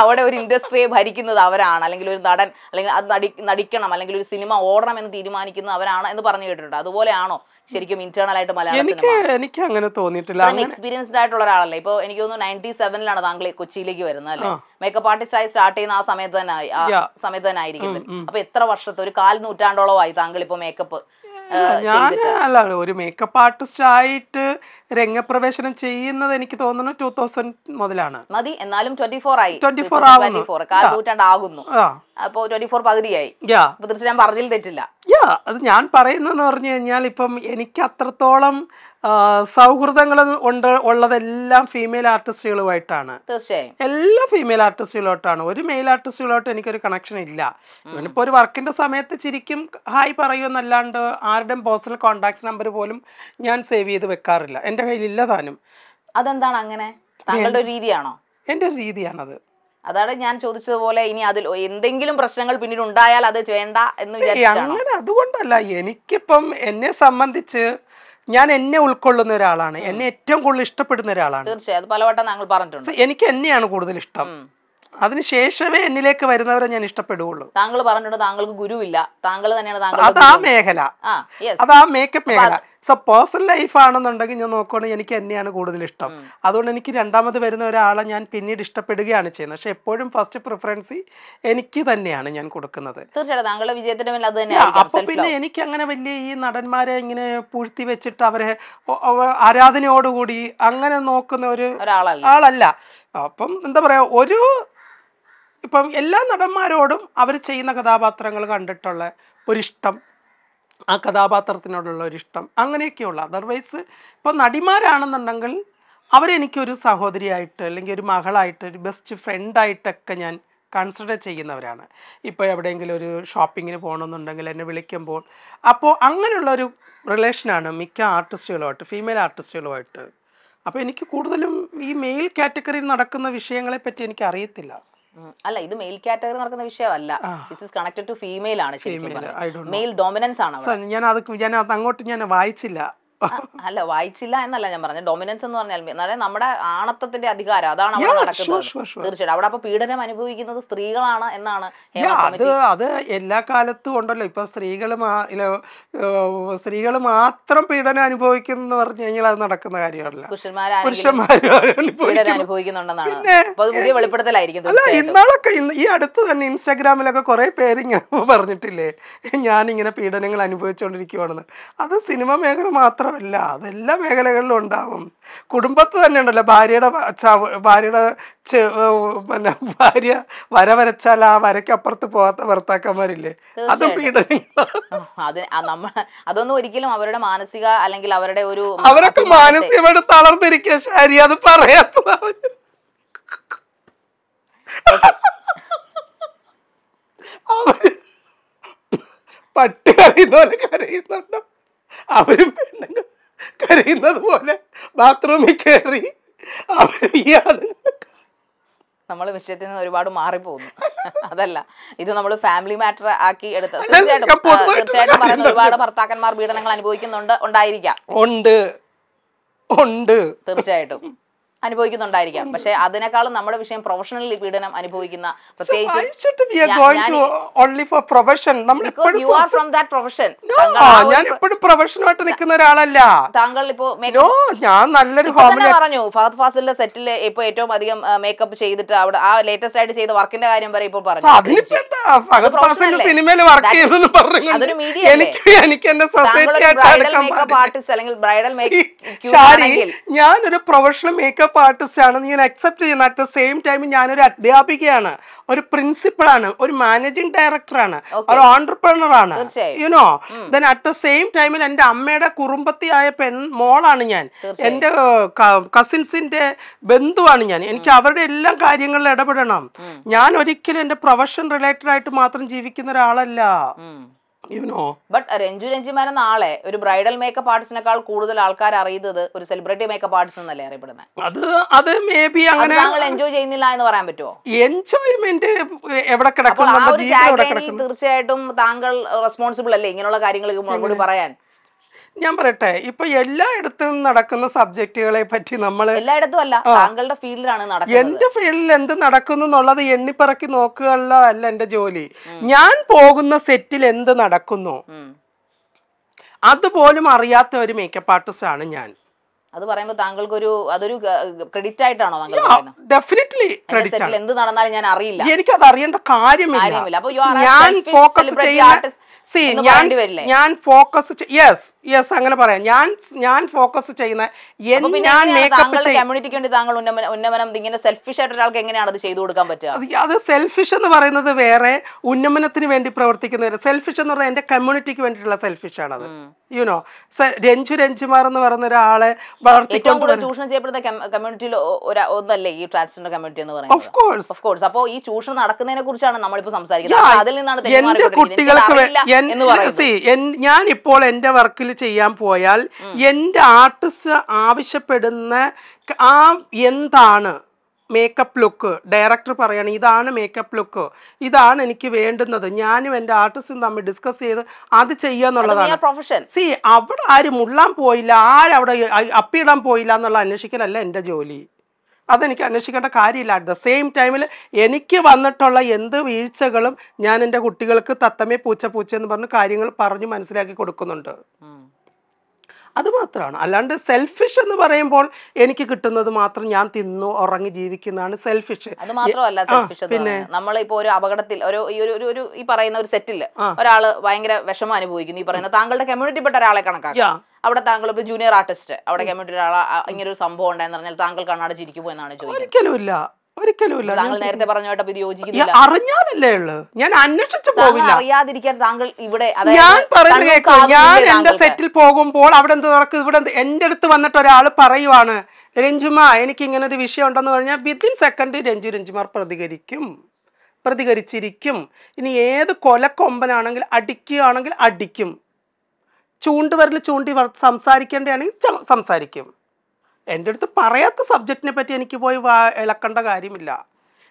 അവിടെ ഒരു ഇൻഡസ്ട്രിയെ ഭരിക്കുന്നത് അവരാണ് അല്ലെങ്കിൽ ഒരു നടൻ അല്ലെങ്കിൽ അത് നടി നടിക്കണം അല്ലെങ്കിൽ ഒരു സിനിമ ഓടണം എന്ന് തീരുമാനിക്കുന്നത് അവരാണ് എന്ന് പറഞ്ഞു കേട്ടിട്ടുണ്ട് അതുപോലെയാണോ ശരിക്കും ഇന്റേണൽ ആയിട്ട് മലയാളം എനിക്ക് എനിക്ക് അങ്ങനെ തോന്നിയിട്ടില്ല എക്സ്പീരിയൻസ്ഡ് ആയിട്ടുള്ള ഒരാളല്ലേ ഇപ്പൊ എനിക്ക് തോന്നുന്നു നയൻറ്റി സെവനിലാണ് താങ്കൾ കൊച്ചിയിലേക്ക് വരുന്നത് അല്ലേ മേക്കപ്പ് ആർട്ടിസ്റ്റ് ആയി സ്റ്റാർട്ട് ചെയ്യുന്ന ആ സമയത്ത് തന്നെ ആ സമയത്ത് തന്നെ ആയിരിക്കും അപ്പൊ എത്ര വർഷത്തെ ഒരു കാൽ നൂറ്റാണ്ടോളമായി താങ്കൾ ഇപ്പൊ മേക്കപ്പ് ഞാൻ അല്ല ഒരു മേക്കപ്പ് ആർട്ടിസ്റ്റ് ആയിട്ട് രംഗപ്രവേശനം ചെയ്യുന്നത് എനിക്ക് തോന്നുന്നു ടൂ തൗസൻഡ് മുതലാണ് മതി എന്നാലും ട്വന്റി ഫോർ ആയി ട്വന്റി ഫോർ ആവുന്നു നൂറ്റാണ്ടാകുന്നു അപ്പോ ട്വന്റി ഫോർ പകുതിയായി ഞാൻ പറഞ്ഞതിൽ തെറ്റില്ല യാ അത് ഞാൻ പറയുന്നതെന്ന് പറഞ്ഞു കഴിഞ്ഞാൽ ഇപ്പം എനിക്ക് അത്രത്തോളം സൗഹൃദങ്ങൾ ഉണ്ട് ഉള്ളതെല്ലാം ഫീമെയിൽ ആർട്ടിസ്റ്റുകളുമായിട്ടാണ് തീർച്ചയായും എല്ലാ ഫീമെയിൽ ആർട്ടിസ്റ്റുകളോട്ടാണ് ഒരു മെയിൽ ആർട്ടിസ്റ്റുകളോട്ട് എനിക്കൊരു കണക്ഷൻ ഇല്ല ഇവനിപ്പോൾ ഒരു വർക്കിന്റെ സമയത്ത് ശരിക്കും ഹായ് പറയുമെന്നല്ലാണ്ട് ആരുടെയും പേഴ്സണൽ കോൺടാക്ട്സ് നമ്പർ പോലും ഞാൻ സേവ് ചെയ്ത് വെക്കാറില്ല എൻ്റെ എൻ്റെ കയ്യിലില്ല താനും അതെന്താണ് അങ്ങനെ താങ്കളുടെ രീതിയാണോ എന്റെ ഒരു രീതിയാണത് അതാണ് ഞാൻ ചോദിച്ചതുപോലെ ഇനി അതിൽ എന്തെങ്കിലും പ്രശ്നങ്ങൾ പിന്നീട് ഉണ്ടായാൽ അത് വേണ്ട എന്ന് അങ്ങനെ അതുകൊണ്ടല്ല എനിക്കിപ്പം എന്നെ സംബന്ധിച്ച് ഞാൻ എന്നെ ഉൾക്കൊള്ളുന്ന ഒരാളാണ് എന്നെ ഏറ്റവും കൂടുതൽ ഇഷ്ടപ്പെടുന്ന ഒരാളാണ് തീർച്ചയായും പലവട്ടം പറഞ്ഞിട്ടുണ്ട് എനിക്ക് എന്നെയാണ് കൂടുതൽ ഇഷ്ടം അതിനുശേഷമേ എന്നിലേക്ക് വരുന്നവരെ ഞാൻ ഇഷ്ടപ്പെടുകയുള്ളൂ താങ്കൾ പറഞ്ഞിട്ടുണ്ട് താങ്കൾക്ക് ഗുരുവില്ല താങ്കൾ തന്നെയാണ് അതാ ആ മേഖല അതാ ആ മേക്കപ്പ് മേഖല സോ പേഴ്സണൽ ലൈഫ് ആണെന്നുണ്ടെങ്കിൽ ഞാൻ നോക്കുകയാണെങ്കിൽ എനിക്ക് എന്നെയാണ് കൂടുതൽ ഇഷ്ടം അതുകൊണ്ട് എനിക്ക് രണ്ടാമത് വരുന്ന ഒരാളെ ഞാൻ പിന്നീട് ഇഷ്ടപ്പെടുകയാണ് ചെയ്യുന്നത് പക്ഷെ എപ്പോഴും ഫസ്റ്റ് പ്രിഫറൻസ് എനിക്ക് തന്നെയാണ് ഞാൻ കൊടുക്കുന്നത് അപ്പൊ പിന്നെ എനിക്ക് അങ്ങനെ വലിയ ഈ നടന്മാരെ ഇങ്ങനെ പൂഴ്ത്തി വെച്ചിട്ട് അവരെ ആരാധനയോടുകൂടി അങ്ങനെ നോക്കുന്ന ഒരു ആളല്ല അപ്പം എന്താ പറയാ ഒരു ഇപ്പം എല്ലാ നടന്മാരോടും അവർ ചെയ്യുന്ന കഥാപാത്രങ്ങൾ കണ്ടിട്ടുള്ള ഒരിഷ്ടം ആ കഥാപാത്രത്തിനോടുള്ള ഒരു ഇഷ്ടം അങ്ങനെയൊക്കെയുള്ള അതർവൈസ് ഇപ്പോൾ നടിമാരാണെന്നുണ്ടെങ്കിൽ അവരെനിക്കൊരു സഹോദരിയായിട്ട് അല്ലെങ്കിൽ ഒരു മകളായിട്ട് ഒരു ബെസ്റ്റ് ഫ്രണ്ടായിട്ടൊക്കെ ഞാൻ കൺസിഡർ ചെയ്യുന്നവരാണ് ഇപ്പോൾ എവിടെയെങ്കിലും ഒരു ഷോപ്പിങ്ങിന് പോകണമെന്നുണ്ടെങ്കിൽ എന്നെ വിളിക്കുമ്പോൾ അപ്പോൾ അങ്ങനെയുള്ളൊരു റിലേഷനാണ് മിക്ക ആർട്ടിസ്റ്റുകളുമായിട്ട് ഫീമെയിൽ ആർട്ടിസ്റ്റുകളുമായിട്ട് അപ്പോൾ എനിക്ക് കൂടുതലും ഈ മെയിൽ കാറ്റഗറിയിൽ നടക്കുന്ന വിഷയങ്ങളെപ്പറ്റി എനിക്ക് അറിയത്തില്ല അല്ല ഇത് മെയിൽ കാറ്റഗറി നടക്കുന്ന വിഷയമല്ല this is connected to female ആണ് മെയിൽ ഡോമിനൻസ് ആണ് ഞാൻ അത് ഞാൻ അങ്ങോട്ട് ഞാൻ വായിച്ചില്ല *laughs* അല്ല വായിച്ചില്ല എന്നല്ല ഞാൻ പറഞ്ഞത് ഡൊമിനൻസ് എന്ന് പറഞ്ഞാൽ നമ്മുടെ ആണത്തത്തിന്റെ അധികാരം അതാണ് നടക്കുന്നത് തീർച്ചയായിട്ടും അവിടെ അപ്പൊ പീഡനം അനുഭവിക്കുന്നത് സ്ത്രീകളാണ് എന്നാണ് അത് അത് എല്ലാ കാലത്തും ഉണ്ടല്ലോ ഇപ്പൊ സ്ത്രീകൾ സ്ത്രീകൾ മാത്രം പീഡനം അനുഭവിക്കുന്നു എന്ന് പറഞ്ഞു കഴിഞ്ഞാൽ അത് നടക്കുന്ന കാര്യമല്ല പുരുഷന്മാരനുഭവിക്കുന്നുണ്ടെന്നാണ് അല്ല ഇന്നാളൊക്കെ ഈ അടുത്ത് തന്നെ ഇൻസ്റ്റാഗ്രാമിലൊക്കെ കുറെ പേര് ഇങ്ങനെ പറഞ്ഞിട്ടില്ലേ ഞാൻ ഇങ്ങനെ പീഡനങ്ങൾ അനുഭവിച്ചുകൊണ്ടിരിക്കുവാണെന്ന് അത് സിനിമ മേഖല മാത്രം മാത്രമല്ല അതെല്ലാ മേഖലകളിലും ഉണ്ടാവും കുടുംബത്ത് തന്നെ ഉണ്ടല്ലോ ഭാര്യയുടെ ചവ ഭാര്യയുടെ പിന്നെ ഭാര്യ വര വരച്ചാൽ ആ വരയ്ക്കപ്പുറത്ത് പോകാത്ത ഭർത്താക്കന്മാരില്ലേ അതും പീഡനങ്ങൾ അതൊന്നും ഒരിക്കലും അവരുടെ മാനസിക അല്ലെങ്കിൽ അവരുടെ ഒരു അവരൊക്കെ മാനസികമായിട്ട് തളർന്നിരിക്കുക ശരി അത് പറയാത്ത പട്ട് കരയുന്ന പോലെ കരയുന്നുണ്ടോ അവരും പെണ്ണുങ്ങൾ കരയുന്നത് പോലെ ബാത്റൂമിൽ കയറി അവർ ഈ ആണുങ്ങൾ നമ്മൾ വിഷയത്തിൽ നിന്ന് ഒരുപാട് മാറിപ്പോകുന്നു അതല്ല ഇത് നമ്മൾ ഫാമിലി മാറ്റർ ആക്കി എടുത്ത തീർച്ചയായിട്ടും തീർച്ചയായിട്ടും പറയുന്ന ഒരുപാട് ഭർത്താക്കന്മാർ പീഡനങ്ങൾ അനുഭവിക്കുന്നുണ്ട് ഉണ്ടായിരിക്കാം ഉണ്ട് ഉണ്ട് തീർച്ചയായിട്ടും അനുഭവിക്കുന്നുണ്ടായിരിക്കാം പക്ഷെ അതിനേക്കാളും നമ്മുടെ വിഷയം പ്രൊഫഷണലി പീഡനം അനുഭവിക്കുന്ന പ്രൊഫഷനുമായിട്ട് താങ്കൾ ഇപ്പോ ഞാൻ നല്ലൊരു പറഞ്ഞു ഫഹദ് ഫാസിലിന്റെ സെറ്റില് ഇപ്പൊ ഏറ്റവും അധികം മേക്കപ്പ് ചെയ്തിട്ട് അവിടെ ആ ലേറ്റസ്റ്റ് ആയിട്ട് ചെയ്ത വർക്കിന്റെ കാര്യം വരെ ഇപ്പൊ പറഞ്ഞു എനിക്ക് മേക്കപ്പ് ആർട്ടിസ്റ്റ് അല്ലെങ്കിൽ ബ്രൈഡൽ മേക്കപ്പ് ഞാനൊരു പ്രൊഫഷണൽ മേക്കപ്പ് മേക്കപ്പ് ആർട്ടിസ്റ്റ് ആണ് ഞാൻ അക്സെപ്റ്റ് ചെയ്യുന്ന അറ്റ് ദ സെയിം ടൈം ഞാനൊരു അധ്യാപികയാണ് ഒരു പ്രിൻസിപ്പളാണ് ഒരു മാനേജിങ് ഡയറക്ടറാണ് ഒരു ഓണ്ടർപ്രണർ ആണ് you know then at the same ടൈമിൽ എൻ്റെ അമ്മയുടെ കുറുമ്പത്തിയായ പെൺ മോളാണ് ഞാൻ എൻ്റെ കസിൻസിൻ്റെ ബന്ധുവാണ് ഞാൻ എനിക്ക് അവരുടെ എല്ലാ കാര്യങ്ങളിൽ ഇടപെടണം ഞാൻ ഒരിക്കലും എൻ്റെ പ്രൊഫഷൻ റിലേറ്റഡ് ആയിട്ട് മാത്രം ജീവിക്കുന്ന ഒരാളല്ല ബട്ട് രഞ്ജു രഞ്ജിമാരെന്ന നാളെ ഒരു ബ്രൈഡൽ മേക്കപ്പ് ആർട്ടിസ്റ്റിനേക്കാൾ കൂടുതൽ ആൾക്കാർ അറിയുന്നത് ഒരു സെലിബ്രിറ്റി മേക്കപ്പ് ആർട്ടിസ്റ്റ് എന്നല്ലേ അറിയപ്പെടുന്നത് അത് അത് മേ ബി അങ്ങനെ എൻജോയ് ചെയ്യുന്നില്ല എന്ന് പറയാൻ പറ്റുമോ എൻജോയ്മെന്റ് എവിടെ കിടക്കും തീർച്ചയായിട്ടും താങ്കൾ റെസ്പോൺസിബിൾ അല്ലേ ഇങ്ങനെയുള്ള കാര്യങ്ങൾ കൂടി പറയാൻ ഞാൻ പറയട്ടെ ഇപ്പൊ എല്ലായിടത്തും നടക്കുന്ന സബ്ജക്റ്റുകളെ പറ്റി നമ്മൾ എല്ലായിടത്തും അല്ല താങ്കളുടെ ഫീൽഡിലാണ് നടക്കുന്നത് എന്റെ ഫീൽഡിൽ എന്ത് നടക്കുന്നു എന്നുള്ളത് എണ്ണിപ്പറക്കി നോക്കുകയുള്ള അല്ല എന്റെ ജോലി ഞാൻ പോകുന്ന സെറ്റിൽ എന്ത് നടക്കുന്നു അതുപോലും അറിയാത്ത ഒരു മേക്കപ്പ് ആർട്ടിസ്റ്റ് ആണ് ഞാൻ അത് പറയുമ്പോൾ താങ്കൾക്ക് ഒരു അതൊരു ക്രെഡിറ്റ് ആയിട്ടാണോ ഡെഫിനറ്റ്ലി ക്രെഡിറ്റ് എന്ത് നടന്നാലും ഞാൻ അറിയില്ല എനിക്കത് അറിയേണ്ട കാര്യമില്ല ഞാൻ ഫോക്കസ് ചെയ്യുന്ന സി ഞാൻ ഞാൻ ഫോക്കസ് യെസ് യെസ് അങ്ങനെ പറയാം ഞാൻ ഞാൻ ഫോക്കസ് ചെയ്യുന്ന ഞാൻ മേക്കപ്പ് കമ്മ്യൂണിറ്റിക്ക് വേണ്ടി ഉന്നമനം സെൽഫിഷ് ഒരാൾക്ക് എങ്ങനെയാണ് അത് ചെയ്തു കൊടുക്കാൻ പറ്റുക അത് സെൽഫിഷ് എന്ന് പറയുന്നത് വേറെ ഉന്നമനത്തിന് വേണ്ടി പ്രവർത്തിക്കുന്ന സെൽഫിഷ് എന്ന് പറഞ്ഞാൽ എൻ്റെ കമ്മ്യൂണിറ്റിക്ക് വേണ്ടിയിട്ടുള്ള സെൽഫിഷ് ആണ് അത് യുനോ രഞ്ജു രഞ്ജുമാർ എന്ന് പറയുന്ന ഒരാളെ വളർത്തിക്കൊണ്ട് ചൂഷണം ഈ കമ്മ്യൂണിറ്റി എന്ന് പറയുന്നത് ഓഫ് കോഴ്സ് അപ്പോൾ ഈ ചൂഷണം സംസാരിക്കുന്നത് അതിൽ നിന്നാണ് കുട്ടികൾക്ക് എന്ന് ഞാൻ ഇപ്പോൾ എൻ്റെ വർക്കിൽ ചെയ്യാൻ പോയാൽ എൻ്റെ ആർട്ടിസ്റ്റ് ആവശ്യപ്പെടുന്ന ആ എന്താണ് മേക്കപ്പ് ലുക്ക് ഡയറക്ടർ പറയണം ഇതാണ് മേക്കപ്പ് ലുക്ക് ഇതാണ് എനിക്ക് വേണ്ടുന്നത് ഞാനും എൻ്റെ ആർട്ടിസ്റ്റും തമ്മിൽ ഡിസ്കസ് ചെയ്ത് അത് ചെയ്യാന്നുള്ളതാണ് സി അവിടെ ആരും ഉള്ളാൻ പോയില്ല ആരവിടെ അപ്പിയിടാൻ പോയില്ല എന്നുള്ള അന്വേഷിക്കലല്ല എൻ്റെ ജോലി അതെനിക്ക് അന്വേഷിക്കേണ്ട കാര്യമില്ല അറ്റ് ദ സെയിം ടൈമിൽ എനിക്ക് വന്നിട്ടുള്ള എന്ത് വീഴ്ചകളും ഞാൻ എൻ്റെ കുട്ടികൾക്ക് തത്തമേ പൂച്ച പൂച്ച എന്ന് പറഞ്ഞ് കാര്യങ്ങൾ പറഞ്ഞു മനസ്സിലാക്കി കൊടുക്കുന്നുണ്ട് അതുമാത്രമാണ് അല്ലാണ്ട് സെൽഫിഷ് എന്ന് പറയുമ്പോൾ എനിക്ക് കിട്ടുന്നത് മാത്രം ഞാൻ തിന്നു ഉറങ്ങി ജീവിക്കുന്നതാണ് സെൽഫിഷ് അത് മാത്രമല്ല സെൽഫിഷ് പിന്നെ നമ്മളിപ്പോ ഒരു അപകടത്തിൽ ഒരു ഈ ഒരു ഒരു ഈ പറയുന്ന ഒരു സെറ്റിൽ ഒരാള് ഭയങ്കര വിഷമം അനുഭവിക്കുന്നു ഈ പറയുന്ന താങ്കളുടെ കമ്മ്യൂണിറ്റിപ്പെട്ട ഒരാളെ കണക്കാക്കാം അവിടെ താങ്കൾ ഇപ്പൊ ജൂനിയർ ആർട്ടിസ്റ്റ് അവിടെ കമ്മ്യൂണിറ്റി ഒരാളെ ഇങ്ങനെ ഒരു സംഭവം ഉണ്ടായെന്ന് പറഞ്ഞാൽ താങ്കൾ കണ്ണാട് ചിരിക്കുമോ എന്നാണ് ചോദിക്കുന്നത് ഒരിക്കലും ഇല്ല ഒരിക്കലുമില്ല താങ്കൾ നേരത്തെ പറഞ്ഞോട്ടെ ഇത് യോജിക്കുന്നില്ല അറിഞ്ഞാലല്ലേ ഉള്ളു ഞാൻ അന്വേഷിച്ചു പോവില്ല അറിയാതിരിക്കാൻ താങ്കൾ ഇവിടെ ഞാൻ പറയുന്നത് കേൾക്കോ ഞാൻ എന്റെ സെറ്റിൽ പോകുമ്പോൾ അവിടെ എന്ത് നടക്കും ഇവിടെ എന്റെ അടുത്ത് വന്നിട്ട് ഒരാൾ പറയുവാണ് രഞ്ജുമ എനിക്ക് ഇങ്ങനെ ഒരു വിഷയം ഉണ്ടെന്ന് പറഞ്ഞാൽ വിത്തിൻ സെക്കൻഡ് രഞ്ജു രഞ്ജുമാർ പ്രതികരിക്കും പ്രതികരിച്ചിരിക്കും ഇനി ഏത് കൊലക്കൊമ്പനാണെങ്കിൽ അടിക്കുകയാണെങ്കിൽ അടിക്കും ചൂണ്ടുവരൽ ചൂണ്ടി സംസാരിക്കേണ്ടതാണെങ്കിൽ സംസാരിക്കും എൻ്റെ അടുത്ത് പറയാത്ത സബ്ജക്റ്റിനെ പറ്റി എനിക്ക് പോയി ഇളക്കേണ്ട കാര്യമില്ല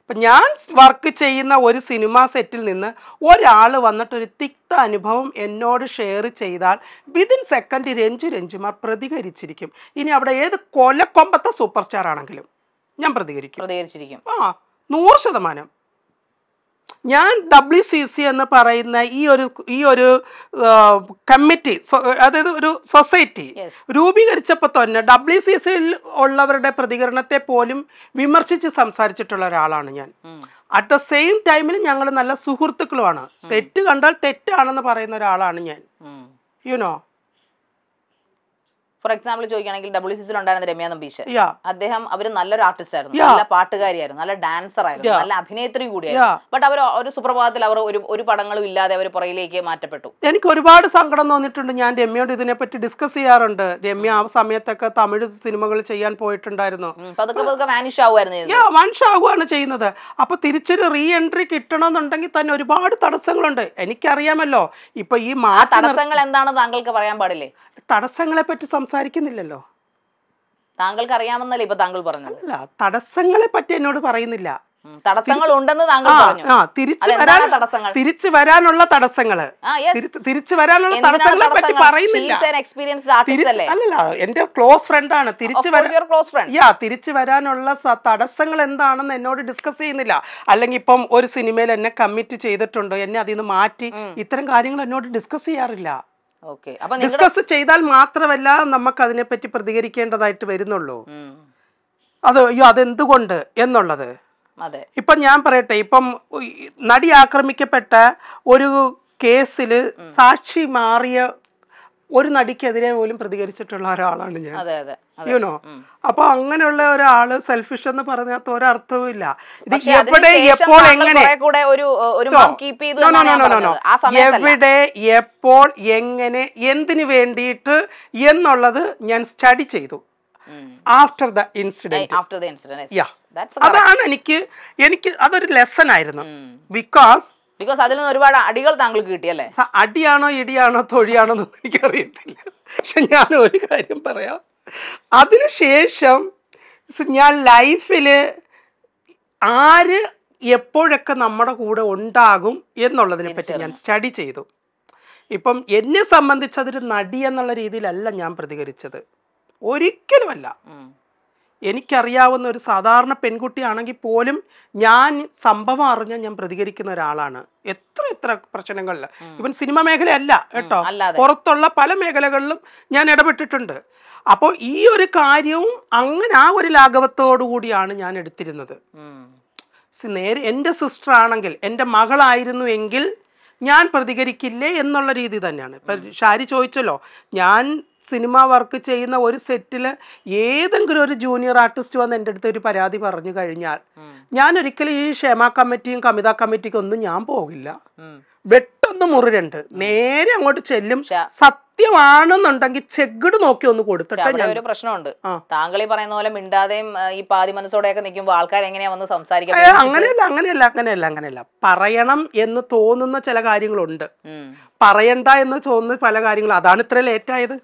ഇപ്പം ഞാൻ വർക്ക് ചെയ്യുന്ന ഒരു സിനിമ സെറ്റിൽ നിന്ന് ഒരാൾ വന്നിട്ട് ഒരു തിക്ത അനുഭവം എന്നോട് ഷെയർ ചെയ്താൽ വിതിൻ സെക്കൻഡ് രഞ്ജു രഞ്ജുമാർ പ്രതികരിച്ചിരിക്കും ഇനി അവിടെ ഏത് കൊലക്കൊമ്പത്തെ സൂപ്പർ സ്റ്റാർ ആണെങ്കിലും ഞാൻ പ്രതികരിക്കും പ്രതികരിച്ചിരിക്കും ആ നൂറ് ശതമാനം ഞാൻ ഡബ്ല്യു സി സി എന്ന് പറയുന്ന ഈ ഒരു ഈ ഒരു കമ്മിറ്റി അതായത് ഒരു സൊസൈറ്റി രൂപീകരിച്ചപ്പോൾ തന്നെ ഡബ്ല്യു സി സിയിൽ ഉള്ളവരുടെ പ്രതികരണത്തെ പോലും വിമർശിച്ച് സംസാരിച്ചിട്ടുള്ള ഒരാളാണ് ഞാൻ അറ്റ് ദ സെയിം ടൈമിൽ ഞങ്ങൾ നല്ല സുഹൃത്തുക്കളുമാണ് തെറ്റ് കണ്ടാൽ തെറ്റാണെന്ന് പറയുന്ന ഒരാളാണ് ഞാൻ യുനോ ഫോർ എക്സാമ്പിൾ ചോദിക്കുകയാണെങ്കിൽ ഡബ്ല്യു സിസിൽ ഉണ്ടായിരുന്ന രമ്യ നമ്പീഷ് അദ്ദേഹം അവർ നല്ലൊരു ആർട്ടിസ്റ്റ് ആയിരുന്നു നല്ല പാട്ടുകാരിയായിരുന്നു നല്ല ഡാൻസർ ആയിരുന്നു നല്ല അഭിനേത്രി കൂടിയായിരുന്നു ബട്ട് അവർ ഒരു സുപ്രഭാതത്തിൽ അവർ ഒരു ഒരു പടങ്ങളും ഇല്ലാതെ അവർ പുറയിലേക്ക് മാറ്റപ്പെട്ടു എനിക്ക് ഒരുപാട് സങ്കടം തോന്നിയിട്ടുണ്ട് ഞാൻ രമ്യയോട് ഇതിനെപ്പറ്റി ഡിസ്കസ് ചെയ്യാറുണ്ട് രമ്യ ആ സമയത്തൊക്കെ തമിഴ് സിനിമകൾ ചെയ്യാൻ പോയിട്ടുണ്ടായിരുന്നു പതുക്കെ പതുക്കെ വാനിഷ് ആവുമായിരുന്നു വാനിഷ് ആവുകയാണ് ചെയ്യുന്നത് അപ്പൊ തിരിച്ചൊരു റീ എൻട്രി കിട്ടണമെന്നുണ്ടെങ്കിൽ തന്നെ ഒരുപാട് തടസ്സങ്ങളുണ്ട് എനിക്കറിയാമല്ലോ ഇപ്പൊ ഈ തടസ്സങ്ങൾ എന്താണ് താങ്കൾക്ക് പറയാൻ പാടില്ലേ തടസ്സങ്ങളെ പറ്റി സംസാരിക്കുന്നില്ലല്ലോ താങ്കൾക്ക് അറിയാമെന്നല്ലേ ഇപ്പൊ താങ്കൾ പറഞ്ഞു അല്ല തടസ്സങ്ങളെ പറ്റി എന്നോട് പറയുന്നില്ല തടസ്സങ്ങൾ ഉണ്ടെന്ന് താങ്കൾ പറഞ്ഞു തിരിച്ചു വരാൻ തടസ്സങ്ങൾ തിരിച്ചു വരാനുള്ള തടസ്സങ്ങള് തിരിച്ചു വരാനുള്ള തടസ്സങ്ങളെ പറ്റി പറയുന്നില്ല അല്ലല്ല എന്റെ ക്ലോസ് ഫ്രണ്ട് ആണ് തിരിച്ചു യാ തിരിച്ചു വരാനുള്ള തടസ്സങ്ങൾ എന്താണെന്ന് എന്നോട് ഡിസ്കസ് ചെയ്യുന്നില്ല അല്ലെങ്കിൽ ഇപ്പം ഒരു സിനിമയിൽ എന്നെ കമ്മിറ്റ് ചെയ്തിട്ടുണ്ടോ എന്നെ അതിൽ നിന്ന് മാറ്റി ഇത്തരം കാര്യങ്ങൾ എന്നോട് ഡിസ്കസ് ചെയ്യാറില്ല ഡിസ്കസ് ചെയ്താൽ മാത്രമല്ല നമുക്ക് അതിനെപ്പറ്റി പ്രതികരിക്കേണ്ടതായിട്ട് വരുന്നുള്ളൂ അത് അയ്യോ അതെന്തുകൊണ്ട് എന്നുള്ളത് ഇപ്പം ഞാൻ പറയട്ടെ ഇപ്പം നടി ആക്രമിക്കപ്പെട്ട ഒരു കേസിൽ സാക്ഷി മാറിയ ഒരു നടിക്കെതിരെ പോലും പ്രതികരിച്ചിട്ടുള്ള ഒരാളാണ് ഞാൻ യുനോ അപ്പൊ അങ്ങനെയുള്ള ഒരാള് സെൽഫിഷ് എന്ന് പറഞ്ഞാൽ ഒരർത്ഥവും ഇല്ല ഇത് എവിടെ എപ്പോൾ എങ്ങനെ എവിടെ എപ്പോൾ എങ്ങനെ എന്തിനു വേണ്ടിയിട്ട് എന്നുള്ളത് ഞാൻ സ്റ്റഡി ചെയ്തു ആഫ്റ്റർ ദ ഇൻസിഡന്റ് അതാണ് എനിക്ക് എനിക്ക് അതൊരു ലെസൺ ആയിരുന്നു ബിക്കോസ് ബിക്കോസ് അതിൽ നിന്ന് ഒരുപാട് അടികൾ താങ്കൾക്ക് കിട്ടിയല്ലേ അടിയാണോ ഇടിയാണോ തൊഴിയാണോ എന്നൊന്നും എനിക്കറിയത്തില്ല പക്ഷെ ഞാൻ ഒരു കാര്യം പറയാം അതിനുശേഷം ഞാൻ ലൈഫിൽ ആര് എപ്പോഴൊക്കെ നമ്മുടെ കൂടെ ഉണ്ടാകും എന്നുള്ളതിനെ പറ്റി ഞാൻ സ്റ്റഡി ചെയ്തു ഇപ്പം എന്നെ സംബന്ധിച്ചതൊരു നടി എന്നുള്ള രീതിയിലല്ല ഞാൻ പ്രതികരിച്ചത് ഒരിക്കലുമല്ല എനിക്കറിയാവുന്ന ഒരു സാധാരണ പെൺകുട്ടിയാണെങ്കിൽ പോലും ഞാൻ സംഭവം അറിഞ്ഞാൽ ഞാൻ പ്രതികരിക്കുന്ന ഒരാളാണ് എത്ര എത്ര പ്രശ്നങ്ങളിൽ ഇവൻ സിനിമ മേഖലയല്ല കേട്ടോ പുറത്തുള്ള പല മേഖലകളിലും ഞാൻ ഇടപെട്ടിട്ടുണ്ട് അപ്പോൾ ഈ ഒരു കാര്യവും അങ്ങനെ ആ ഒരു ലാഘവത്തോടു കൂടിയാണ് ഞാൻ എടുത്തിരുന്നത് നേരെ എൻ്റെ സിസ്റ്റർ ആണെങ്കിൽ എൻ്റെ മകളായിരുന്നു എങ്കിൽ ഞാൻ പ്രതികരിക്കില്ലേ എന്നുള്ള രീതി തന്നെയാണ് ഇപ്പം ഷാരി ചോദിച്ചല്ലോ ഞാൻ സിനിമ വർക്ക് ചെയ്യുന്ന ഒരു സെറ്റിൽ ഏതെങ്കിലും ഒരു ജൂനിയർ ആർട്ടിസ്റ്റ് വന്ന് എൻ്റെ അടുത്ത് ഒരു പരാതി പറഞ്ഞു കഴിഞ്ഞാൽ ഞാൻ ഒരിക്കലും ഈ ക്ഷേമ കമ്മിറ്റിയും കമിത കമ്മിറ്റിക്കും ഒന്നും ഞാൻ പോകില്ല വെട്ടൊന്ന് മുറിരണ്ട് നേരെ അങ്ങോട്ട് ചെല്ലും സത്യമാണെന്നുണ്ടെങ്കിൽ ചെഗ്ഡ് നോക്കി ഒന്ന് കൊടുത്തിട്ട് ഒരു പ്രശ്നമുണ്ട് താങ്കൾ ഈ പറയുന്ന പോലെ മിണ്ടാതെയും ഈ പാതി മനസ്സോടെയൊക്കെ നിൽക്കുമ്പോൾ ആൾക്കാർ എങ്ങനെയാ വന്ന് സംസാരിക്കുക അങ്ങനെയല്ല അങ്ങനെയല്ല അങ്ങനെയല്ല അങ്ങനെയല്ല പറയണം എന്ന് തോന്നുന്ന ചില കാര്യങ്ങളുണ്ട് പറയണ്ട എന്ന് തോന്നുന്ന പല കാര്യങ്ങളും അതാണ് ഇത്ര ലേറ്റായത്